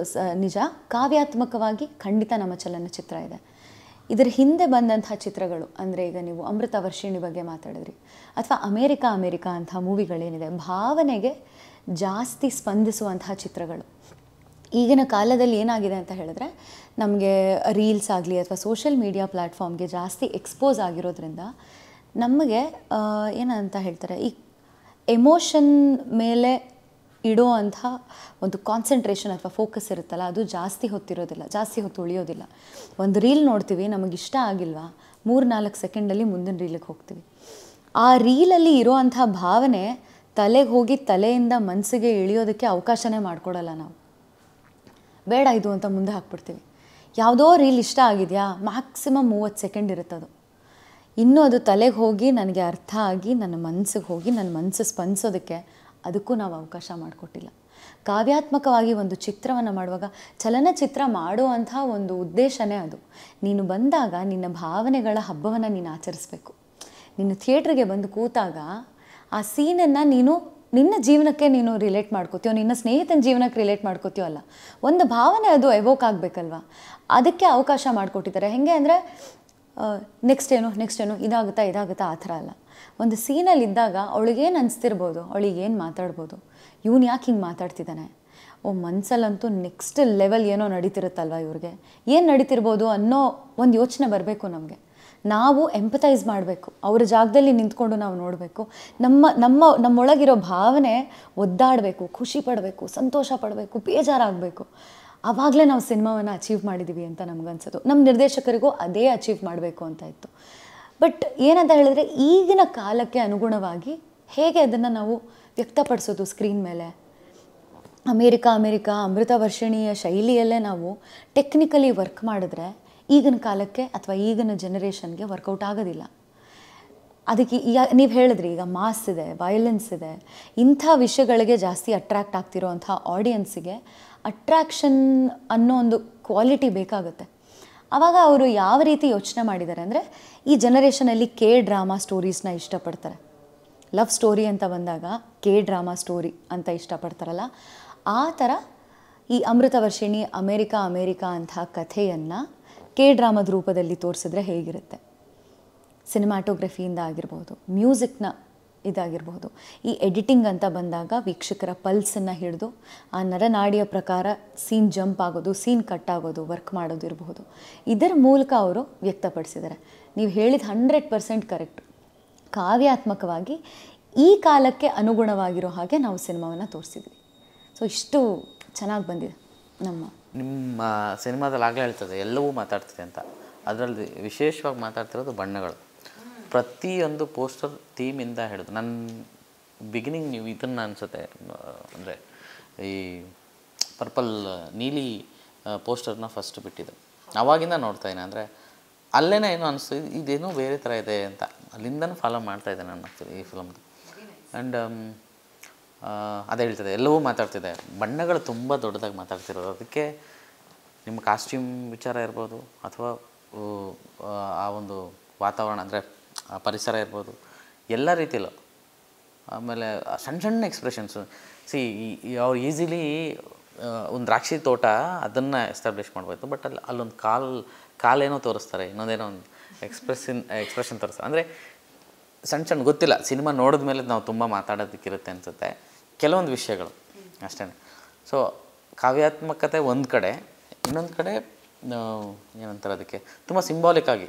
ನಿಜ ಕಾವ್ಯಾತ್ಮಕವಾಗಿ ಖಂಡಿತ ನಮ್ಮ ಚಲನಚಿತ್ರ ಇದೆ ಇದರ ಹಿಂದೆ ಬಂದಂತಹ ಚಿತ್ರಗಳು ಅಂದರೆ ಈಗ ನೀವು ಅಮೃತ ವರ್ಷಿಣಿ ಬಗ್ಗೆ ಮಾತಾಡಿದ್ರಿ ಅಥವಾ ಅಮೇರಿಕಾ ಅಮೇರಿಕಾ ಅಂತಹ ಮೂವಿಗಳೇನಿದೆ ಭಾವನೆಗೆ ಜಾಸ್ತಿ ಸ್ಪಂದಿಸುವಂತಹ ಚಿತ್ರಗಳು ಈಗಿನ ಕಾಲದಲ್ಲಿ ಏನಾಗಿದೆ ಅಂತ ಹೇಳಿದ್ರೆ ನಮಗೆ ರೀಲ್ಸ್ ಆಗಲಿ ಅಥವಾ ಸೋಷಿಯಲ್ ಮೀಡಿಯಾ ಪ್ಲ್ಯಾಟ್ಫಾರ್ಮ್ಗೆ ಜಾಸ್ತಿ ಎಕ್ಸ್ಪೋಸ್ ಆಗಿರೋದ್ರಿಂದ ನಮಗೆ ಏನಂತ ಹೇಳ್ತಾರೆ ಈ ಎಮೋಷನ್ ಮೇಲೆ ಇಡೋ ಅಂಥ ಒಂದು ಕಾನ್ಸಂಟ್ರೇಷನ್ ಅಥವಾ ಫೋಕಸ್ ಇರುತ್ತಲ್ಲ ಅದು ಜಾಸ್ತಿ ಹೊತ್ತಿರೋದಿಲ್ಲ ಜಾಸ್ತಿ ಹೊತ್ತು ಉಳಿಯೋದಿಲ್ಲ ಒಂದು ರೀಲ್ ನೋಡ್ತೀವಿ ನಮಗೆ ಇಷ್ಟ ಆಗಿಲ್ವಾ ಮೂರು ನಾಲ್ಕು ಸೆಕೆಂಡಲ್ಲಿ ಮುಂದಿನ ರೀಲಿಗೆ ಹೋಗ್ತೀವಿ ಆ ರೀಲಲ್ಲಿ ಇರೋ ಅಂಥ ಭಾವನೆ ತಲೆಗೆ ಹೋಗಿ ತಲೆಯಿಂದ ಮನಸ್ಸಿಗೆ ಇಳಿಯೋದಕ್ಕೆ ಅವಕಾಶನೇ ಮಾಡಿಕೊಡಲ್ಲ ನಾವು ಬೇಡ ಇದು ಅಂತ ಮುಂದೆ ಹಾಕ್ಬಿಡ್ತೀವಿ ಯಾವುದೋ ರೀಲ್ ಇಷ್ಟ ಆಗಿದೆಯಾ ಮ್ಯಾಕ್ಸಿಮಮ್ ಮೂವತ್ತು ಸೆಕೆಂಡ್ ಇರುತ್ತದು ಇನ್ನೂ ಅದು ತಲೆಗೆ ಹೋಗಿ ನನಗೆ ಅರ್ಥ ಆಗಿ ನನ್ನ ಮನಸ್ಸಿಗೆ ಹೋಗಿ ನನ್ನ ಮನಸ್ಸು ಸ್ಪಂದಿಸೋದಕ್ಕೆ ಅದಕ್ಕೂ ನಾವು ಅವಕಾಶ ಮಾಡಿಕೊಟ್ಟಿಲ್ಲ ಕಾವ್ಯಾತ್ಮಕವಾಗಿ ಒಂದು ಚಿತ್ರವನ್ನು ಮಾಡುವಾಗ ಚಲನಚಿತ್ರ ಮಾಡುವಂಥ ಒಂದು ಉದ್ದೇಶನೇ ಅದು ನೀನು ಬಂದಾಗ ನಿನ್ನ ಭಾವನೆಗಳ ಹಬ್ಬವನ್ನು ನೀನು ಆಚರಿಸಬೇಕು ನೀನು ಥಿಯೇಟ್ರಿಗೆ ಬಂದು ಕೂತಾಗ ಆ ಸೀನನ್ನು ನೀನು ನಿನ್ನ ಜೀವನಕ್ಕೆ ನೀನು ರಿಲೇಟ್ ಮಾಡ್ಕೋತೀಯೋ ನಿನ್ನ ಸ್ನೇಹಿತನ ಜೀವನಕ್ಕೆ ರಿಲೇಟ್ ಮಾಡ್ಕೋತೀಯೋ ಅಲ್ಲ ಒಂದು ಭಾವನೆ ಅದು ಎವೋಕ್ ಆಗಬೇಕಲ್ವ ಅದಕ್ಕೆ ಅವಕಾಶ ಮಾಡಿಕೊಟ್ಟಿದ್ದಾರೆ ಹೆಂಗೆ ಅಂದರೆ ನೆಕ್ಸ್ಟ್ ಏನು ನೆಕ್ಸ್ಟ್ ಏನು ಇದಾಗುತ್ತಾ ಇದಾಗುತ್ತಾ ಆ ಥರ ಅಲ್ಲ ಒಂದು ಸೀನಲ್ಲಿ ಇದ್ದಾಗ ಅವಳಿಗೇನು ಅನಿಸ್ತಿರ್ಬೋದು ಏನು ಮಾತಾಡ್ಬೋದು ಇವನು ಯಾಕೆ ಹಿಂಗೆ ಮಾತಾಡ್ತಿದ್ದಾನೆ ಓ ಮನ್ಸಲ್ಲಂತೂ ನೆಕ್ಸ್ಟ್ ಲೆವೆಲ್ ಏನೋ ನಡೀತಿರುತ್ತಲ್ವ ಇವ್ರಿಗೆ ಏನು ನಡೀತಿರ್ಬೋದು ಅನ್ನೋ ಒಂದು ಯೋಚನೆ ಬರಬೇಕು ನಮಗೆ ನಾವು ಎಂಪತೈಸ್ ಮಾಡಬೇಕು ಅವರ ಜಾಗದಲ್ಲಿ ನಿಂತ್ಕೊಂಡು ನಾವು ನೋಡಬೇಕು ನಮ್ಮ ನಮ್ಮ ನಮ್ಮೊಳಗಿರೋ ಭಾವನೆ ಒದ್ದಾಡಬೇಕು ಖುಷಿ ಪಡಬೇಕು ಸಂತೋಷ ಪಡಬೇಕು ಬೇಜಾರಾಗಬೇಕು ಆವಾಗಲೇ ನಾವು ಸಿನಿಮಾವನ್ನು ಅಚೀವ್ ಮಾಡಿದ್ದೀವಿ ಅಂತ ನಮಗನ್ಸೋದು ನಮ್ಮ ನಿರ್ದೇಶಕರಿಗೂ ಅದೇ ಅಚೀವ್ ಮಾಡಬೇಕು ಅಂತ ಇತ್ತು ಬಟ್ ಏನಂತ ಹೇಳಿದ್ರೆ ಈಗಿನ ಕಾಲಕ್ಕೆ ಅನುಗುಣವಾಗಿ ಹೇಗೆ ಅದನ್ನು ನಾವು ವ್ಯಕ್ತಪಡಿಸೋದು ಸ್ಕ್ರೀನ್ ಮೇಲೆ ಅಮೇರಿಕಾ ಅಮೇರಿಕಾ ಅಮೃತ ವರ್ಷಣೀಯ ಶೈಲಿಯಲ್ಲೇ ನಾವು ಟೆಕ್ನಿಕಲಿ ವರ್ಕ್ ಮಾಡಿದ್ರೆ ಈಗಿನ ಕಾಲಕ್ಕೆ ಅಥವಾ ಈಗಿನ ಜನರೇಷನ್ಗೆ ವರ್ಕೌಟ್ ಆಗೋದಿಲ್ಲ ಅದಕ್ಕೆ ಈಗ ನೀವು ಹೇಳಿದ್ರಿ ಈಗ ಮಾಸ್ ಇದೆ ವಯಲೆನ್ಸ್ ಇದೆ ಇಂಥ ವಿಷಯಗಳಿಗೆ ಜಾಸ್ತಿ ಅಟ್ರ್ಯಾಕ್ಟ್ ಆಗ್ತಿರೋಂಥ ಆಡಿಯನ್ಸಿಗೆ ಅಟ್ರ್ಯಾಕ್ಷನ್ ಅನ್ನೋ ಒಂದು ಕ್ವಾಲಿಟಿ ಬೇಕಾಗುತ್ತೆ ಆವಾಗ ಅವರು ಯಾವ ರೀತಿ ಯೋಚನೆ ಮಾಡಿದ್ದಾರೆ ಅಂದರೆ ಈ ಜನರೇಷನಲ್ಲಿ ಕೆ ಡ್ರಾಮಾ ಸ್ಟೋರೀಸ್ನ ಇಷ್ಟಪಡ್ತಾರೆ ಲವ್ ಸ್ಟೋರಿ ಅಂತ ಬಂದಾಗ ಕೆ ಡ್ರಾಮಾ ಸ್ಟೋರಿ ಅಂತ ಇಷ್ಟಪಡ್ತಾರಲ್ಲ ಆ ಥರ ಈ ಅಮೃತ ವರ್ಷಿಣಿ ಅಮೇರಿಕಾ ಅಮೇರಿಕಾ ಅಂತಹ ಕಥೆಯನ್ನು ಕೆ ಡ್ರಾಮದ ರೂಪದಲ್ಲಿ ತೋರಿಸಿದ್ರೆ ಹೇಗಿರುತ್ತೆ ಸಿನಿಮಾಟೋಗ್ರಫಿಯಿಂದ ಆಗಿರ್ಬೋದು ಮ್ಯೂಸಿಕ್ನ ಇದಾಗಿರ್ಬೋದು ಈ ಎಡಿಟಿಂಗ್ ಅಂತ ಬಂದಾಗ ವೀಕ್ಷಕರ ಪಲ್ಸನ್ನು ಹಿಡಿದು ಆ ನರನಾಡಿಯ ಪ್ರಕಾರ ಸೀನ್ ಜಂಪ್ ಆಗೋದು ಸೀನ್ ಕಟ್ ಆಗೋದು ವರ್ಕ್ ಮಾಡೋದು ಇರಬಹುದು ಇದರ ಮೂಲಕ ಅವರು ವ್ಯಕ್ತಪಡಿಸಿದ್ದಾರೆ ನೀವು ಹೇಳಿದ ಹಂಡ್ರೆಡ್ ಪರ್ಸೆಂಟ್ ಕರೆಕ್ಟ್ ಕಾವ್ಯಾತ್ಮಕವಾಗಿ ಈ ಕಾಲಕ್ಕೆ ಅನುಗುಣವಾಗಿರೋ ಹಾಗೆ ನಾವು ಸಿನಿಮಾವನ್ನು ತೋರಿಸಿದ್ವಿ ಸೊ ಇಷ್ಟು ಚೆನ್ನಾಗಿ ಬಂದಿದೆ ನಮ್ಮ ನಿಮ್ಮ ಸಿನಿಮಾದಲ್ಲಿ ಆಗಲೇ ಹೇಳ್ತದೆ ಎಲ್ಲವೂ ಮಾತಾಡ್ತಿದೆ ಅಂತ ಅದರಲ್ಲಿ ವಿಶೇಷವಾಗಿ ಮಾತಾಡ್ತಿರೋದು ಬಣ್ಣಗಳು ಪ್ರತಿಯೊಂದು ಪೋಸ್ಟರ್ ಥೀಮಿಂದ ಹಿಡಿದು ನನ್ನ ಬಿಗಿನಿಂಗ್ ನೀವು ಇದನ್ನು ಅನಿಸುತ್ತೆ ಅಂದರೆ ಈ ಪರ್ಪಲ್ ನೀಲಿ ಪೋಸ್ಟರ್ನ ಫಸ್ಟ್ ಬಿಟ್ಟಿದ್ದು ಅವಾಗಿಂದ ಇದ್ದೆ ಅಂದರೆ ಅಲ್ಲೇನೇ ಏನೋ ಅನಿಸ್ತು ಇದೇನೋ ಬೇರೆ ಥರ ಇದೆ ಅಂತ ಅಲ್ಲಿಂದನೂ ಫಾಲೋ ಮಾಡ್ತಾಯಿದ್ದೆ ನಾನು ಈ ಫಿಲಮ್ದು ಆ್ಯಂಡ್ ಅದೇ ಹೇಳ್ತಿದೆ ಎಲ್ಲವೂ ಮಾತಾಡ್ತಿದೆ ಬಣ್ಣಗಳು ತುಂಬ ದೊಡ್ಡದಾಗಿ ಮಾತಾಡ್ತಿರೋದು ಅದಕ್ಕೆ ನಿಮ್ಮ ಕಾಸ್ಟ್ಯೂಮ್ ವಿಚಾರ ಇರ್ಬೋದು ಅಥವಾ ಆ ಒಂದು ವಾತಾವರಣ ಅಂದರೆ ಪರಿಸರ ಇರ್ಬೋದು ಎಲ್ಲ ರೀತಿಯಲ್ಲೂ ಆಮೇಲೆ ಸಣ್ಣ ಸಣ್ಣ ಎಕ್ಸ್ಪ್ರೆಷನ್ಸು ಸಿ ಅವ್ರು ಈಸಿಲಿ ಒಂದು ದ್ರಾಕ್ಷಿ ತೋಟ ಅದನ್ನು ಎಸ್ಟಾಬ್ಲಿಷ್ ಮಾಡ್ಬೋದು ಬಟ್ ಅಲ್ಲಿ ಅಲ್ಲೊಂದು ಕಾಲ್ ಕಾಲೇನೋ ತೋರಿಸ್ತಾರೆ ಇನ್ನೊಂದೇನೋ ಒಂದು ಎಕ್ಸ್ಪ್ರೆಸ್ಸಿನ್ ಎಕ್ಸ್ಪ್ರೆಷನ್ ತೋರಿಸ್ತಾರೆ ಅಂದರೆ ಸಣ್ಣ ಸಣ್ಣ ಗೊತ್ತಿಲ್ಲ ಸಿನಿಮಾ ನೋಡಿದ ಮೇಲೆ ನಾವು ತುಂಬ ಮಾತಾಡೋದಕ್ಕಿರುತ್ತೆ ಅನಿಸುತ್ತೆ ಕೆಲವೊಂದು ವಿಷಯಗಳು ಅಷ್ಟೇ ಸೊ ಕಾವ್ಯಾತ್ಮಕತೆ ಒಂದು ಕಡೆ ಇನ್ನೊಂದು ಕಡೆ ಏನಂತಾರೆ ಅದಕ್ಕೆ ತುಂಬ ಸಿಂಬಾಲಿಕ್ಕಾಗಿ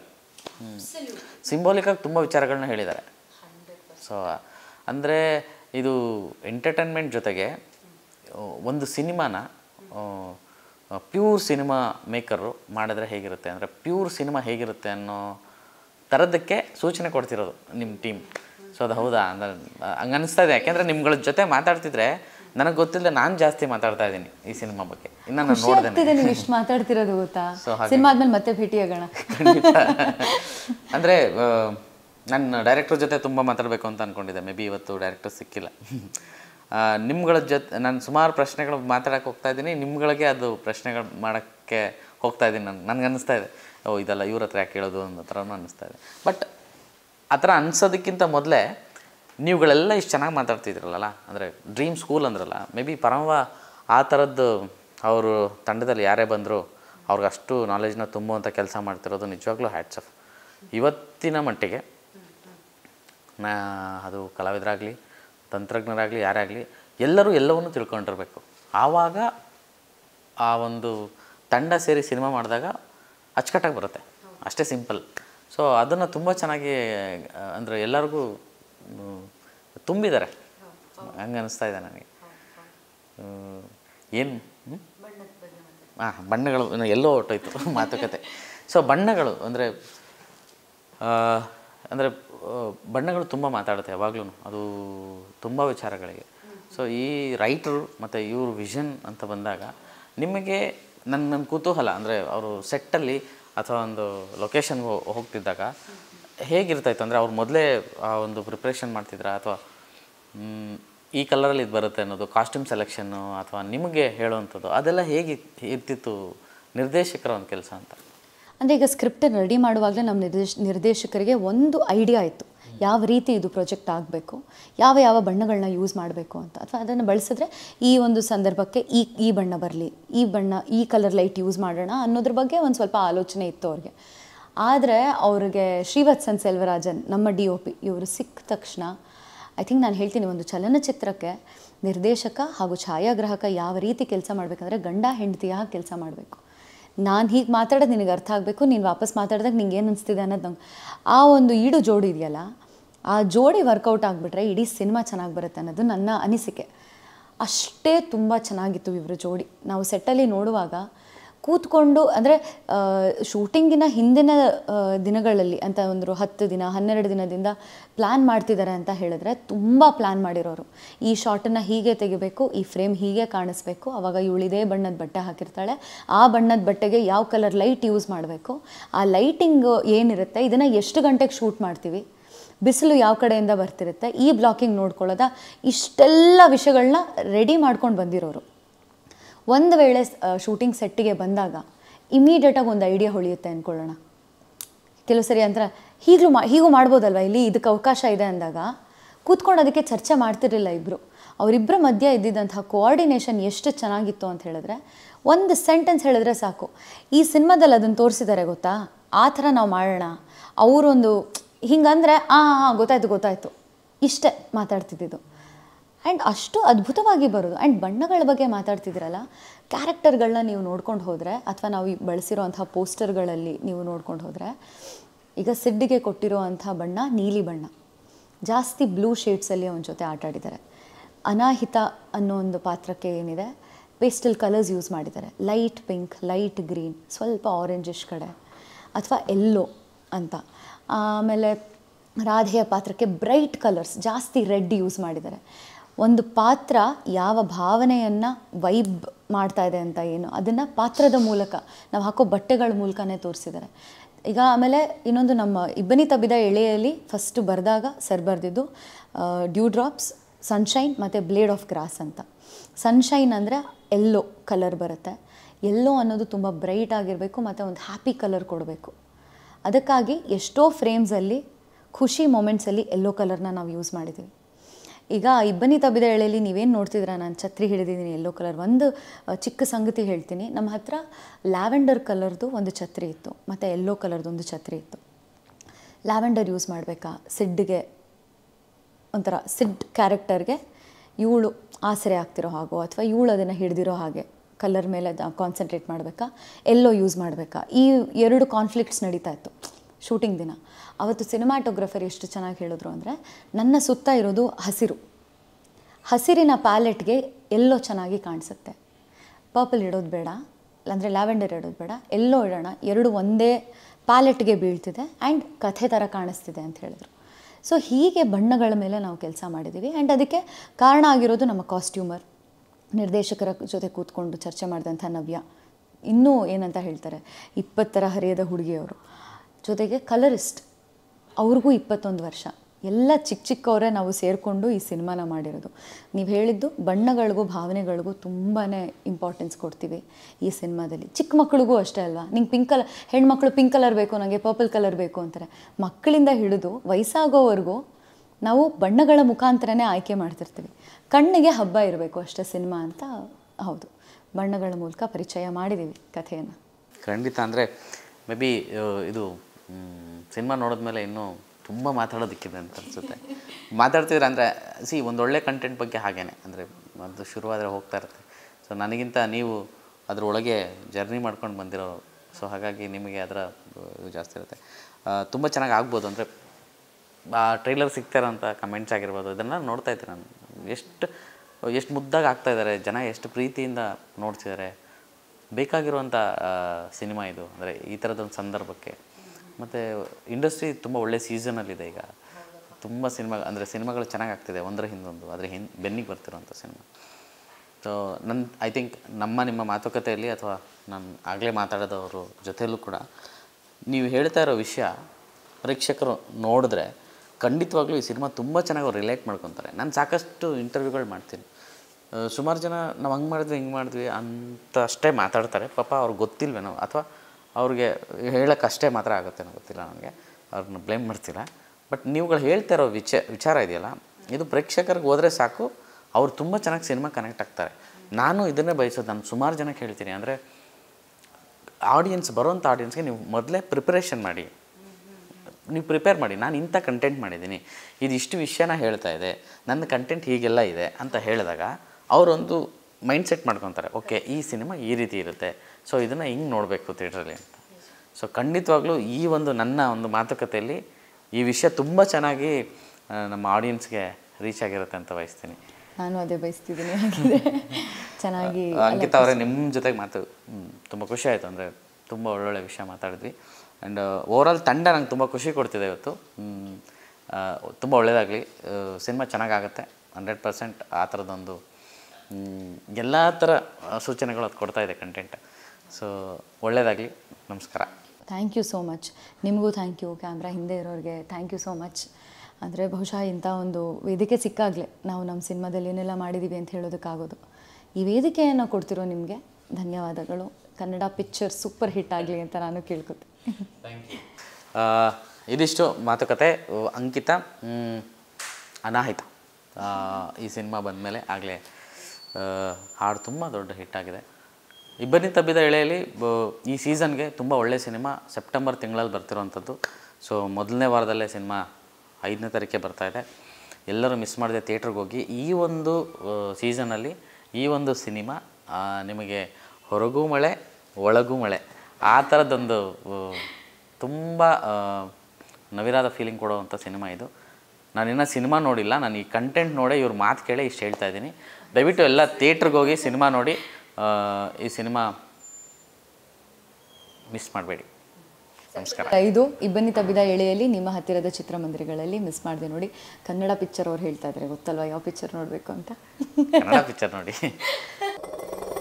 ಆಗಿ ತುಂಬ ವಿಚಾರಗಳನ್ನ ಹೇಳಿದ್ದಾರೆ ಸೊ ಅಂದರೆ ಇದು ಎಂಟರ್ಟೈನ್ಮೆಂಟ್ ಜೊತೆಗೆ ಒಂದು ಸಿನಿಮಾನ ಪ್ಯೂರ್ ಸಿನಿಮಾ ಮೇಕರು ಮಾಡಿದ್ರೆ ಹೇಗಿರುತ್ತೆ ಅಂದರೆ ಪ್ಯೂರ್ ಸಿನಿಮಾ ಹೇಗಿರುತ್ತೆ ಅನ್ನೋ ತರದಕ್ಕೆ ಸೂಚನೆ ಕೊಡ್ತಿರೋದು ನಿಮ್ಮ ಟೀಮ್ ಸೊ ಅದು ಹೌದಾ ಹಂಗೆ ಅನಿಸ್ತಾ ಇದೆ ಯಾಕೆಂದರೆ ನಿಮ್ಗಳ ಜೊತೆ ಮಾತಾಡ್ತಿದ್ರೆ ನನಗೆ ಗೊತ್ತಿಲ್ಲ ನಾನು ಜಾಸ್ತಿ ಮಾತಾಡ್ತಾ ಇದ್ದೀನಿ ಈ ಸಿನಿಮಾ ಬಗ್ಗೆ ಇನ್ನ ನಾನು ನೋಡಿದೆ ನೀವು ಮಾತಾಡ್ತಿರೋದು ಗೊತ್ತಾ <laughs> ಸಿನಿಮಾ ಆದ್ಮೇಲೆ ಮತ್ತೆ ಭೇಟಿ ಆಗೋಣ <laughs> ಅಂದ್ರೆ ನಾನು ಡೈರೆಕ್ಟರ್ ಜೊತೆ ತುಂಬಾ ಮಾತಾಡಬೇಕು ಅಂತ ಅನ್ಕೊಂಡಿದ್ದೆ ಮೇ ಬಿ ಇವತ್ತು ಡೈರೆಕ್ಟರ್ ಸಿಕ್ಕಿಲ್ಲ ನಿಮ್ಗಳ ಜೊತೆ ನಾನು ಸುಮಾರು ಪ್ರಶ್ನೆಗಳು ಮಾತಾಡಕ್ಕೆ ಹೋಗ್ತಾ ಇದ್ದೀನಿ ನಿಮ್ಗಳಿಗೆ ಅದು ಪ್ರಶ್ನೆಗಳು ಮಾಡಕ್ಕೆ ಹೋಗ್ತಾ ಇದ್ದೀನಿ ನಾನು ನನಗೆ ಅನಿಸ್ತಾ ಇದೆ ಓ ಇದೆಲ್ಲ ಇವ್ರ ಹತ್ರ ಯಾಕೆ ಕೇಳೋದು ಅನ್ನೋ ಥರನೂ ಅನ್ನಿಸ್ತಾ ಇದೆ ಬಟ್ ಆ ಥರ ಅನ್ಸೋದಕ್ಕಿಂತ ಮೊದಲೇ ನೀವುಗಳೆಲ್ಲ ಇಷ್ಟು ಚೆನ್ನಾಗಿ ಮಾತಾಡ್ತಿದ್ರಲ್ಲ ಅಂದರೆ ಡ್ರೀಮ್ ಸ್ಕೂಲ್ ಅಂದ್ರಲ್ಲ ಮೇ ಬಿ ಪರಮವ ಆ ಥರದ್ದು ಅವರು ತಂಡದಲ್ಲಿ ಯಾರೇ ಬಂದರೂ ಅವ್ರಿಗೆ ಅಷ್ಟು ನಾಲೆಜ್ನ ತುಂಬುವಂಥ ಕೆಲಸ ಮಾಡ್ತಿರೋದು ನಿಜವಾಗ್ಲೂ ಹ್ಯಾಟ್ಸ್ ಆಫ್ ಇವತ್ತಿನ ಮಟ್ಟಿಗೆ ನಾ ಅದು ಕಲಾವಿದರಾಗಲಿ ತಂತ್ರಜ್ಞರಾಗಲಿ ಯಾರೇ ಆಗಲಿ ಎಲ್ಲರೂ ಎಲ್ಲವನ್ನೂ ತಿಳ್ಕೊಂಡಿರಬೇಕು ಆವಾಗ ಆ ಒಂದು ತಂಡ ಸೇರಿ ಸಿನಿಮಾ ಮಾಡಿದಾಗ ಅಚ್ಚುಕಟ್ಟಾಗಿ ಬರುತ್ತೆ ಅಷ್ಟೇ ಸಿಂಪಲ್ ಸೊ ಅದನ್ನು ತುಂಬ ಚೆನ್ನಾಗಿ ಅಂದರೆ ಎಲ್ಲರಿಗೂ ತುಂಬಿದ್ದಾರೆ ಹಂಗೆ ಅನ್ನಿಸ್ತಾ ಇದೆ ನನಗೆ ಏನು ಹಾಂ ಬಣ್ಣಗಳು ಎಲ್ಲೋ ಹೊಟ್ಟೋಯ್ತು <laughs> ಮಾತುಕತೆ ಸೊ ಬಣ್ಣಗಳು ಅಂದರೆ ಅಂದರೆ ಬಣ್ಣಗಳು ತುಂಬ ಮಾತಾಡುತ್ತೆ ಯಾವಾಗಲೂ ಅದು ತುಂಬ ವಿಚಾರಗಳಿಗೆ ಸೊ ಈ ರೈಟ್ರು ಮತ್ತು ಇವ್ರ ವಿಷನ್ ಅಂತ ಬಂದಾಗ ನಿಮಗೆ ನನ್ನ ನನ್ನ ಕುತೂಹಲ ಅಂದರೆ ಅವರು ಸೆಟ್ಟಲ್ಲಿ ಅಥವಾ ಒಂದು ಲೊಕೇಶನ್ಗೆ ಹೋಗ್ತಿದ್ದಾಗ ಹೇಗಿರ್ತಾಯಿತ್ತು ಅಂದರೆ ಅವ್ರು ಮೊದಲೇ ಆ ಒಂದು ಪ್ರಿಪ್ರೇಷನ್ ಮಾಡ್ತಿದ್ರ ಅಥವಾ ಈ ಕಲರಲ್ಲಿ ಇದು ಬರುತ್ತೆ ಅನ್ನೋದು ಕಾಸ್ಟ್ಯೂಮ್ ಸೆಲೆಕ್ಷನ್ನು ಅಥವಾ ನಿಮಗೆ ಹೇಳುವಂಥದ್ದು ಅದೆಲ್ಲ ಹೇಗೆ ಇರ್ತಿತ್ತು ನಿರ್ದೇಶಕರ ಒಂದು ಕೆಲಸ ಅಂತ ಅಂದರೆ ಈಗ ಸ್ಕ್ರಿಪ್ಟನ್ನು ರೆಡಿ ಮಾಡುವಾಗಲೇ ನಮ್ಮ ನಿರ್ದೇಶ ನಿರ್ದೇಶಕರಿಗೆ ಒಂದು ಐಡಿಯಾ ಇತ್ತು ಯಾವ ರೀತಿ ಇದು ಪ್ರೊಜೆಕ್ಟ್ ಆಗಬೇಕು ಯಾವ ಯಾವ ಬಣ್ಣಗಳನ್ನ ಯೂಸ್ ಮಾಡಬೇಕು ಅಂತ ಅಥವಾ ಅದನ್ನು ಬಳಸಿದ್ರೆ ಈ ಒಂದು ಸಂದರ್ಭಕ್ಕೆ ಈ ಈ ಬಣ್ಣ ಬರಲಿ ಈ ಬಣ್ಣ ಈ ಕಲರ್ ಲೈಟ್ ಯೂಸ್ ಮಾಡೋಣ ಅನ್ನೋದ್ರ ಬಗ್ಗೆ ಒಂದು ಸ್ವಲ್ಪ ಆಲೋಚನೆ ಇತ್ತು ಅವ್ರಿಗೆ ಆದರೆ ಅವ್ರಿಗೆ ಶ್ರೀವತ್ಸನ್ ಸೆಲ್ವರಾಜನ್ ನಮ್ಮ ಡಿ ಒ ಪಿ ಇವರು ಸಿಕ್ಕ ತಕ್ಷಣ ಐ ಥಿಂಕ್ ನಾನು ಹೇಳ್ತೀನಿ ಒಂದು ಚಲನಚಿತ್ರಕ್ಕೆ ನಿರ್ದೇಶಕ ಹಾಗೂ ಛಾಯಾಗ್ರಾಹಕ ಯಾವ ರೀತಿ ಕೆಲಸ ಮಾಡಬೇಕಂದ್ರೆ ಗಂಡ ಹೆಂಡತಿಯಾಗಿ ಕೆಲಸ ಮಾಡಬೇಕು ನಾನು ಹೀಗೆ ಮಾತಾಡೋದು ನಿನಗೆ ಅರ್ಥ ಆಗಬೇಕು ನೀನು ವಾಪಸ್ ಮಾತಾಡಿದಾಗ ನಿಂಗೆ ಏನು ಅನಿಸ್ತಿದೆ ಅನ್ನೋದು ನಂಗೆ ಆ ಒಂದು ಈಡು ಜೋಡು ಇದೆಯಲ್ಲ ಆ ಜೋಡಿ ವರ್ಕೌಟ್ ಆಗಿಬಿಟ್ರೆ ಇಡೀ ಸಿನಿಮಾ ಚೆನ್ನಾಗಿ ಬರುತ್ತೆ ಅನ್ನೋದು ನನ್ನ ಅನಿಸಿಕೆ ಅಷ್ಟೇ ತುಂಬ ಚೆನ್ನಾಗಿತ್ತು ಇವರ ಜೋಡಿ ನಾವು ಸೆಟ್ಟಲ್ಲಿ ನೋಡುವಾಗ ಕೂತ್ಕೊಂಡು ಅಂದರೆ ಶೂಟಿಂಗಿನ ಹಿಂದಿನ ದಿನಗಳಲ್ಲಿ ಅಂತ ಒಂದು ಹತ್ತು ದಿನ ಹನ್ನೆರಡು ದಿನದಿಂದ ಪ್ಲ್ಯಾನ್ ಮಾಡ್ತಿದ್ದಾರೆ ಅಂತ ಹೇಳಿದ್ರೆ ತುಂಬ ಪ್ಲ್ಯಾನ್ ಮಾಡಿರೋರು ಈ ಶಾರ್ಟನ್ನು ಹೀಗೆ ತೆಗಿಬೇಕು ಈ ಫ್ರೇಮ್ ಹೀಗೆ ಕಾಣಿಸ್ಬೇಕು ಆವಾಗ ಇವಳಿದೇ ಬಣ್ಣದ ಬಟ್ಟೆ ಹಾಕಿರ್ತಾಳೆ ಆ ಬಣ್ಣದ ಬಟ್ಟೆಗೆ ಯಾವ ಕಲರ್ ಲೈಟ್ ಯೂಸ್ ಮಾಡಬೇಕು ಆ ಲೈಟಿಂಗ್ ಏನಿರುತ್ತೆ ಇದನ್ನು ಎಷ್ಟು ಗಂಟೆಗೆ ಶೂಟ್ ಮಾಡ್ತೀವಿ ಬಿಸಿಲು ಯಾವ ಕಡೆಯಿಂದ ಬರ್ತಿರುತ್ತೆ ಈ ಬ್ಲಾಕಿಂಗ್ ನೋಡ್ಕೊಳ್ಳೋದ ಇಷ್ಟೆಲ್ಲ ವಿಷಯಗಳನ್ನ ರೆಡಿ ಮಾಡ್ಕೊಂಡು ಬಂದಿರೋರು ಒಂದು ವೇಳೆ ಶೂಟಿಂಗ್ ಸೆಟ್ಟಿಗೆ ಬಂದಾಗ ಇಮಿಡಿಯೇಟಾಗಿ ಒಂದು ಐಡಿಯಾ ಹೊಳಿಯುತ್ತೆ ಅಂದ್ಕೊಳ್ಳೋಣ ಕೆಲವು ಸರಿ ಅಂದ್ರೆ ಹೀಗಲೂ ಮಾ ಹೀಗೂ ಮಾಡ್ಬೋದಲ್ವ ಇಲ್ಲಿ ಇದಕ್ಕೆ ಅವಕಾಶ ಇದೆ ಅಂದಾಗ ಕೂತ್ಕೊಂಡು ಅದಕ್ಕೆ ಚರ್ಚೆ ಮಾಡ್ತಿರಲಿಲ್ಲ ಇಬ್ಬರು ಅವರಿಬ್ಬರ ಮಧ್ಯೆ ಇದ್ದಿದ್ದಂತಹ ಕೋಆರ್ಡಿನೇಷನ್ ಎಷ್ಟು ಚೆನ್ನಾಗಿತ್ತು ಅಂತ ಹೇಳಿದ್ರೆ ಒಂದು ಸೆಂಟೆನ್ಸ್ ಹೇಳಿದ್ರೆ ಸಾಕು ಈ ಸಿನಿಮಾದಲ್ಲಿ ಅದನ್ನು ತೋರಿಸಿದ್ದಾರೆ ಗೊತ್ತಾ ಆ ಥರ ನಾವು ಮಾಡೋಣ ಅವರೊಂದು ಹಿಂಗಂದರೆ ಆ ಹಾಂ ಗೊತ್ತಾಯ್ತು ಗೊತ್ತಾಯ್ತು ಇಷ್ಟೇ ಮಾತಾಡ್ತಿದ್ದಿದ್ದು ಆ್ಯಂಡ್ ಅಷ್ಟು ಅದ್ಭುತವಾಗಿ ಬರೋದು ಆ್ಯಂಡ್ ಬಣ್ಣಗಳ ಬಗ್ಗೆ ಮಾತಾಡ್ತಿದ್ದೀರಲ್ಲ ಕ್ಯಾರೆಕ್ಟರ್ಗಳನ್ನ ನೀವು ನೋಡ್ಕೊಂಡು ಹೋದರೆ ಅಥವಾ ನಾವು ಬಳಸಿರೋಂಥ ಪೋಸ್ಟರ್ಗಳಲ್ಲಿ ನೀವು ನೋಡ್ಕೊಂಡು ಹೋದರೆ ಈಗ ಸಿಡ್ಡಿಗೆ ಕೊಟ್ಟಿರೋವಂಥ ಬಣ್ಣ ನೀಲಿ ಬಣ್ಣ ಜಾಸ್ತಿ ಬ್ಲೂ ಶೇಡ್ಸಲ್ಲಿ ಅವನ ಜೊತೆ ಆಟ ಆಡಿದ್ದಾರೆ ಅನಾಹಿತ ಅನ್ನೋ ಒಂದು ಪಾತ್ರಕ್ಕೆ ಏನಿದೆ ಪೇಸ್ಟಲ್ ಕಲರ್ಸ್ ಯೂಸ್ ಮಾಡಿದ್ದಾರೆ ಲೈಟ್ ಪಿಂಕ್ ಲೈಟ್ ಗ್ರೀನ್ ಸ್ವಲ್ಪ ಆರೆಂಜಿಶ್ ಕಡೆ ಅಥವಾ ಎಲ್ಲೋ ಅಂತ ಆಮೇಲೆ ರಾಧೆಯ ಪಾತ್ರಕ್ಕೆ ಬ್ರೈಟ್ ಕಲರ್ಸ್ ಜಾಸ್ತಿ ರೆಡ್ ಯೂಸ್ ಮಾಡಿದ್ದಾರೆ ಒಂದು ಪಾತ್ರ ಯಾವ ಭಾವನೆಯನ್ನು ವೈಬ್ ಮಾಡ್ತಾ ಇದೆ ಅಂತ ಏನು ಅದನ್ನು ಪಾತ್ರದ ಮೂಲಕ ನಾವು ಹಾಕೋ ಬಟ್ಟೆಗಳ ಮೂಲಕನೇ ತೋರಿಸಿದ್ದಾರೆ ಈಗ ಆಮೇಲೆ ಇನ್ನೊಂದು ನಮ್ಮ ಇಬ್ಬನಿ ತಬ್ಬಿದ ಎಳೆಯಲ್ಲಿ ಫಸ್ಟು ಬರೆದಾಗ ಸರ್ ಬರೆದಿದ್ದು ಡ್ಯೂ ಡ್ರಾಪ್ಸ್ ಸನ್ಶೈನ್ ಮತ್ತು ಬ್ಲೇಡ್ ಆಫ್ ಗ್ರಾಸ್ ಅಂತ ಸನ್ಶೈನ್ ಅಂದರೆ ಎಲ್ಲೋ ಕಲರ್ ಬರುತ್ತೆ ಎಲ್ಲೋ ಅನ್ನೋದು ತುಂಬ ಬ್ರೈಟ್ ಆಗಿರಬೇಕು ಮತ್ತು ಒಂದು ಹ್ಯಾಪಿ ಕಲರ್ ಕೊಡಬೇಕು ಅದಕ್ಕಾಗಿ ಎಷ್ಟೋ ಫ್ರೇಮ್ಸಲ್ಲಿ ಖುಷಿ ಮೊಮೆಂಟ್ಸಲ್ಲಿ ಎಲ್ಲೋ ಕಲರ್ನ ನಾವು ಯೂಸ್ ಮಾಡಿದ್ದೀವಿ ಈಗ ಇಬ್ಬನಿ ತಬ್ಬಿದ ಎಳೆಯಲ್ಲಿ ನೀವೇನು ನೋಡ್ತಿದ್ರ ನಾನು ಛತ್ರಿ ಹಿಡಿದಿದ್ದೀನಿ ಎಲ್ಲೋ ಕಲರ್ ಒಂದು ಚಿಕ್ಕ ಸಂಗತಿ ಹೇಳ್ತೀನಿ ನಮ್ಮ ಹತ್ರ ಲ್ಯಾವೆಂಡರ್ ಕಲರ್ದು ಒಂದು ಛತ್ರಿ ಇತ್ತು ಮತ್ತು ಎಲ್ಲೋ ಕಲರ್ದು ಒಂದು ಛತ್ರಿ ಇತ್ತು ಲ್ಯಾವೆಂಡರ್ ಯೂಸ್ ಮಾಡಬೇಕಾ ಸಿಡ್ಗೆ ಒಂಥರ ಸಿಡ್ ಕ್ಯಾರೆಕ್ಟರ್ಗೆ ಇವಳು ಆಸರೆ ಆಗ್ತಿರೋ ಹಾಗೋ ಅಥವಾ ಇವಳು ಅದನ್ನು ಹಿಡಿದಿರೋ ಹಾಗೆ ಕಲರ್ ಮೇಲೆ ಕಾನ್ಸಂಟ್ರೇಟ್ ಮಾಡಬೇಕಾ ಎಲ್ಲೋ ಯೂಸ್ ಮಾಡಬೇಕಾ ಈ ಎರಡು ಕಾನ್ಫ್ಲಿಕ್ಟ್ಸ್ ನಡೀತಾ ಇತ್ತು ಶೂಟಿಂಗ್ ದಿನ ಅವತ್ತು ಸಿನಿಮಾಟೋಗ್ರಫರ್ ಎಷ್ಟು ಚೆನ್ನಾಗಿ ಹೇಳಿದ್ರು ಅಂದರೆ ನನ್ನ ಸುತ್ತ ಇರೋದು ಹಸಿರು ಹಸಿರಿನ ಪ್ಯಾಲೆಟ್ಗೆ ಎಲ್ಲೋ ಚೆನ್ನಾಗಿ ಕಾಣಿಸುತ್ತೆ ಪರ್ಪಲ್ ಇಡೋದು ಬೇಡ ಅಂದರೆ ಲ್ಯಾವೆಂಡರ್ ಇಡೋದು ಬೇಡ ಎಲ್ಲೋ ಇಡೋಣ ಎರಡು ಒಂದೇ ಪ್ಯಾಲೆಟ್ಗೆ ಬೀಳ್ತಿದೆ ಆ್ಯಂಡ್ ಕಥೆ ಥರ ಕಾಣಿಸ್ತಿದೆ ಅಂತ ಹೇಳಿದ್ರು ಸೊ ಹೀಗೆ ಬಣ್ಣಗಳ ಮೇಲೆ ನಾವು ಕೆಲಸ ಮಾಡಿದ್ದೀವಿ ಆ್ಯಂಡ್ ಅದಕ್ಕೆ ಕಾರಣ ಆಗಿರೋದು ನಮ್ಮ ಕಾಸ್ಟ್ಯೂಮರ್ ನಿರ್ದೇಶಕರ ಜೊತೆ ಕೂತ್ಕೊಂಡು ಚರ್ಚೆ ಮಾಡಿದಂಥ ನವ್ಯ ಇನ್ನೂ ಏನಂತ ಹೇಳ್ತಾರೆ ಇಪ್ಪತ್ತರ ಹರಿಯದ ಹುಡುಗಿಯವರು ಜೊತೆಗೆ ಕಲರಿಸ್ಟ್ ಅವ್ರಿಗೂ ಇಪ್ಪತ್ತೊಂದು ವರ್ಷ ಎಲ್ಲ ಚಿಕ್ಕ ಚಿಕ್ಕವರೇ ನಾವು ಸೇರಿಕೊಂಡು ಈ ಸಿನಿಮಾನ ಮಾಡಿರೋದು ನೀವು ಹೇಳಿದ್ದು ಬಣ್ಣಗಳಿಗೂ ಭಾವನೆಗಳಿಗೂ ತುಂಬಾ ಇಂಪಾರ್ಟೆನ್ಸ್ ಕೊಡ್ತೀವಿ ಈ ಸಿನಿಮಾದಲ್ಲಿ ಚಿಕ್ಕ ಮಕ್ಕಳಿಗೂ ಅಷ್ಟೇ ಅಲ್ವಾ ನಿಂಗೆ ಪಿಂಕ್ ಕಲರ್ ಹೆಣ್ಮಕ್ಳು ಪಿಂಕ್ ಕಲರ್ ಬೇಕು ನನಗೆ ಪರ್ಪಲ್ ಕಲರ್ ಬೇಕು ಅಂತಾರೆ ಮಕ್ಕಳಿಂದ ಹಿಡಿದು ವಯಸ್ಸಾಗೋವರೆಗೂ ನಾವು ಬಣ್ಣಗಳ ಮುಖಾಂತರನೇ ಆಯ್ಕೆ ಮಾಡ್ತಿರ್ತೀವಿ ಕಣ್ಣಿಗೆ ಹಬ್ಬ ಇರಬೇಕು ಅಷ್ಟೇ ಸಿನಿಮಾ ಅಂತ ಹೌದು ಬಣ್ಣಗಳ ಮೂಲಕ ಪರಿಚಯ ಮಾಡಿದ್ದೀವಿ ಕಥೆಯನ್ನು ಖಂಡಿತ ಅಂದರೆ ಮೇ ಬಿ ಇದು ಸಿನಿಮಾ ನೋಡಿದ್ಮೇಲೆ ಇನ್ನೂ ತುಂಬ ಮಾತಾಡೋದಕ್ಕಿದೆ ಅಂತ ಅನಿಸುತ್ತೆ ಮಾತಾಡ್ತಿದ್ರೆ ಅಂದರೆ ಸಿ ಒಂದೊಳ್ಳೆ ಕಂಟೆಂಟ್ ಬಗ್ಗೆ ಹಾಗೇ ಅಂದರೆ ಅದು ಶುರುವಾದರೆ ಹೋಗ್ತಾ ಇರುತ್ತೆ ಸೊ ನನಗಿಂತ ನೀವು ಅದರೊಳಗೆ ಜರ್ನಿ ಮಾಡ್ಕೊಂಡು ಬಂದಿರೋರು ಸೊ ಹಾಗಾಗಿ ನಿಮಗೆ ಅದರ ಜಾಸ್ತಿ ಇರುತ್ತೆ ತುಂಬ ಚೆನ್ನಾಗಿ ಆಗ್ಬೋದು ಅಂದರೆ ಆ ಟ್ರೈಲರ್ ಸಿಗ್ತಾರಂತ ಕಮೆಂಟ್ಸ್ ಆಗಿರ್ಬೋದು ಇದನ್ನ ನೋಡ್ತಾ ಇದ್ದೆ ನಾನು ಎಷ್ಟು ಎಷ್ಟು ಮುದ್ದಾಗಿ ಇದ್ದಾರೆ ಜನ ಎಷ್ಟು ಪ್ರೀತಿಯಿಂದ ನೋಡ್ತಿದ್ದಾರೆ ಬೇಕಾಗಿರುವಂಥ ಸಿನಿಮಾ ಇದು ಅಂದರೆ ಈ ಥರದೊಂದು ಸಂದರ್ಭಕ್ಕೆ ಮತ್ತು ಇಂಡಸ್ಟ್ರಿ ತುಂಬ ಒಳ್ಳೆ ಸೀಸನಲ್ಲಿದೆ ಈಗ ತುಂಬ ಸಿನಿಮಾ ಅಂದರೆ ಸಿನಿಮಾಗಳು ಚೆನ್ನಾಗಿ ಆಗ್ತಿದೆ ಒಂದರ ಹಿಂದೊಂದು ಆದರೆ ಹಿಂದೆ ಬೆನ್ನಿಗೆ ಬರ್ತಿರೋಂಥ ಸಿನಿಮಾ ಸೊ ನನ್ನ ಐ ಥಿಂಕ್ ನಮ್ಮ ನಿಮ್ಮ ಮಾತುಕತೆಯಲ್ಲಿ ಅಥವಾ ನಾನು ಆಗಲೇ ಮಾತಾಡೋದವರು ಜೊತೆಯಲ್ಲೂ ಕೂಡ ನೀವು ಹೇಳ್ತಾ ಇರೋ ವಿಷಯ ಪ್ರೇಕ್ಷಕರು ನೋಡಿದ್ರೆ ಖಂಡಿತವಾಗಲೂ ಈ ಸಿನಿಮಾ ತುಂಬಾ ಚೆನ್ನಾಗಿ ರಿಲ್ಯಾಕ್ಸ್ ಮಾಡ್ಕೊಂತಾರೆ ನಾನು ಸಾಕಷ್ಟು ಇಂಟರ್ವ್ಯೂಗಳು ಮಾಡ್ತೀನಿ ಸುಮಾರು ಜನ ನಾವು ಹಂಗ ಮಾಡಿದ್ರೆ ಹೀಂಗ್ ಮಾಡ್್ತವಿ ಅಂತ ಅಷ್ಟೇ ಮಾತಾಡ್ತಾರೆ पापा ಅವರಿಗೆ ಗೊತ್ತಿಲ್ವೇನೋ ಅಥವಾ ಅವರಿಗೆ ಹೇಳಕ್ಕೆ ಅಷ್ಟೇ ಮಾತ್ರ ಆಗುತ್ತೆನೋ ಗೊತ್ತಿಲ್ಲ ನನಗೆ ಅವರನ್ನು ಬ್ಲೇಮ್ ಮಾಡ್ತೀರಾ ಬಟ್ ನೀವುಗಳು ಹೇಳ್ತರೋ ವಿಚಾರ ಇದೆಯಲ್ಲ ಇದು ಪ್ರೇಕ್ಷಕರಿಗೆೋದ್ರೆ ಸಾಕು ಅವರು ತುಂಬಾ ಚೆನ್ನಾಗಿ ಸಿನಿಮಾ ಕನೆಕ್ಟ್ ಆಗ್ತಾರೆ ನಾನು ಇದನ್ನೇ ಬಯಸದ ನಾನು ಸುಮಾರು ಜನ ಹೇಳ್ತೀನಿ ಅಂದ್ರೆ ಆಡಿಯನ್ಸ್ ಬರೋಂತ ಆಡಿಯನ್ಸ್ ಗೆ ನೀವು ಮೊದಲೇ ಪ್ರಿಪರೇಷನ್ ಮಾಡಿ ನೀವು ಪ್ರಿಪೇರ್ ಮಾಡಿ ನಾನು ಇಂಥ ಕಂಟೆಂಟ್ ಮಾಡಿದ್ದೀನಿ ಇಷ್ಟು ವಿಷಯನ ಹೇಳ್ತಾ ಇದೆ ನನ್ನ ಕಂಟೆಂಟ್ ಹೀಗೆಲ್ಲ ಇದೆ ಅಂತ ಹೇಳಿದಾಗ ಅವರೊಂದು ಮೈಂಡ್ಸೆಟ್ ಮಾಡ್ಕೊತಾರೆ ಓಕೆ ಈ ಸಿನಿಮಾ ಈ ರೀತಿ ಇರುತ್ತೆ ಸೊ ಇದನ್ನು ಹಿಂಗೆ ನೋಡಬೇಕು ಥಿಯೇಟ್ರಲ್ಲಿ ಅಂತ ಸೊ ಖಂಡಿತವಾಗ್ಲೂ ಈ ಒಂದು ನನ್ನ ಒಂದು ಮಾತುಕತೆಯಲ್ಲಿ ಈ ವಿಷಯ ತುಂಬ ಚೆನ್ನಾಗಿ ನಮ್ಮ ಆಡಿಯನ್ಸ್ಗೆ ರೀಚ್ ಆಗಿರುತ್ತೆ ಅಂತ ಬಯಸ್ತೀನಿ ನಾನು ಅದೇ ಬಯಸ್ತಿದ್ದೀನಿ ಚೆನ್ನಾಗಿ ಅಂಕಿತ ಅವರೇ ನಿಮ್ಮ ಜೊತೆಗೆ ಮಾತು ತುಂಬ ಖುಷಿ ಆಯಿತು ಅಂದರೆ ತುಂಬ ಒಳ್ಳೊಳ್ಳೆ ವಿಷಯ ಮಾತಾಡಿದ್ವಿ ಆ್ಯಂಡ್ ಓವರಾಲ್ uh, ತಂಡ ನಂಗೆ ತುಂಬ ಖುಷಿ ಕೊಡ್ತಿದೆ ಇವತ್ತು ತುಂಬ ಒಳ್ಳೆಯದಾಗಲಿ ಸಿನಿಮಾ ಚೆನ್ನಾಗಾಗತ್ತೆ ಹಂಡ್ರೆಡ್ ಪರ್ಸೆಂಟ್ ಆ ಥರದೊಂದು ಎಲ್ಲ ಥರ ಸೂಚನೆಗಳು ಅದು ಕೊಡ್ತಾಯಿದೆ ಕಂಟೆಂಟ್ ಸೊ ಒಳ್ಳೆಯದಾಗಲಿ ನಮಸ್ಕಾರ ಥ್ಯಾಂಕ್ ಯು ಸೋ ಮಚ್ ನಿಮಗೂ ಥ್ಯಾಂಕ್ ಯು ಕ್ಯಾಮ್ರಾ ಹಿಂದೆ ಇರೋರಿಗೆ ಥ್ಯಾಂಕ್ ಯು ಸೋ ಮಚ್ ಅಂದರೆ ಬಹುಶಃ ಇಂಥ ಒಂದು ವೇದಿಕೆ ಸಿಕ್ಕಾಗಲೇ ನಾವು ನಮ್ಮ ಸಿನಿಮಾದಲ್ಲಿ ಏನೆಲ್ಲ ಮಾಡಿದ್ದೀವಿ ಅಂತ ಹೇಳೋದಕ್ಕಾಗೋದು ಈ ವೇದಿಕೆಯನ್ನು ಕೊಡ್ತಿರೋ ನಿಮಗೆ ಧನ್ಯವಾದಗಳು ಕನ್ನಡ ಪಿಕ್ಚರ್ ಸೂಪರ್ ಹಿಟ್ ಆಗಲಿ ಅಂತ ನಾನು ಕೇಳ್ಕೊತೀನಿ ಇದಿಷ್ಟು ಮಾತುಕತೆ ಅಂಕಿತ ಅನಾಹಿತ ಈ ಸಿನಿಮಾ ಬಂದ ಮೇಲೆ ಆಗಲೇ ಹಾಡು ತುಂಬ ದೊಡ್ಡ ಹಿಟ್ಟಾಗಿದೆ ಇಬ್ಬನಿ ತಬ್ಬಿದ ಎಳೆಯಲ್ಲಿ ಈ ಸೀಸನ್ಗೆ ತುಂಬ ಒಳ್ಳೆಯ ಸಿನಿಮಾ ಸೆಪ್ಟೆಂಬರ್ ತಿಂಗಳಲ್ಲಿ ಬರ್ತಿರೋವಂಥದ್ದು ಸೊ ಮೊದಲನೇ ವಾರದಲ್ಲೇ ಸಿನಿಮಾ ಐದನೇ ತಾರೀಕೆ ಬರ್ತಾಯಿದೆ ಎಲ್ಲರೂ ಮಿಸ್ ಮಾಡಿದೆ ಥಿಯೇಟ್ರಿಗೆ ಹೋಗಿ ಈ ಒಂದು ಸೀಸನಲ್ಲಿ ಈ ಒಂದು ಸಿನಿಮಾ ನಿಮಗೆ ಹೊರಗೂ ಮಳೆ ಒಳಗೂ ಮಳೆ ಆ ಥರದ್ದೊಂದು ತುಂಬ ನವಿರಾದ ಫೀಲಿಂಗ್ ಕೊಡುವಂಥ ಸಿನಿಮಾ ಇದು ನಾನು ಇನ್ನೂ ಸಿನಿಮಾ ನೋಡಿಲ್ಲ ನಾನು ಈ ಕಂಟೆಂಟ್ ನೋಡೇ ಇವ್ರ ಮಾತು ಕೇಳಿ ಇಷ್ಟು ಹೇಳ್ತಾ ಇದ್ದೀನಿ ದಯವಿಟ್ಟು ಎಲ್ಲ ಥಿಯೇಟ್ರಿಗೆ ಹೋಗಿ ಸಿನಿಮಾ ನೋಡಿ ಈ ಸಿನಿಮಾ ಮಿಸ್ ಮಾಡಬೇಡಿ ನಮಸ್ಕಾರ ಇದು ಇಬ್ಬನಿ ತಬ್ಬಿದ ಎಳೆಯಲ್ಲಿ ನಿಮ್ಮ ಹತ್ತಿರದ ಚಿತ್ರಮಂದಿರಗಳಲ್ಲಿ ಮಿಸ್ ಮಾಡಿದೆ ನೋಡಿ ಕನ್ನಡ ಪಿಕ್ಚರ್ ಅವ್ರು ಹೇಳ್ತಾ ಇದ್ದಾರೆ ಗೊತ್ತಲ್ವಾ ಯಾವ ಪಿಕ್ಚರ್ ನೋಡಬೇಕು ಅಂತ ಕನ್ನಡ ಪಿಕ್ಚರ್ ನೋಡಿ <laughs>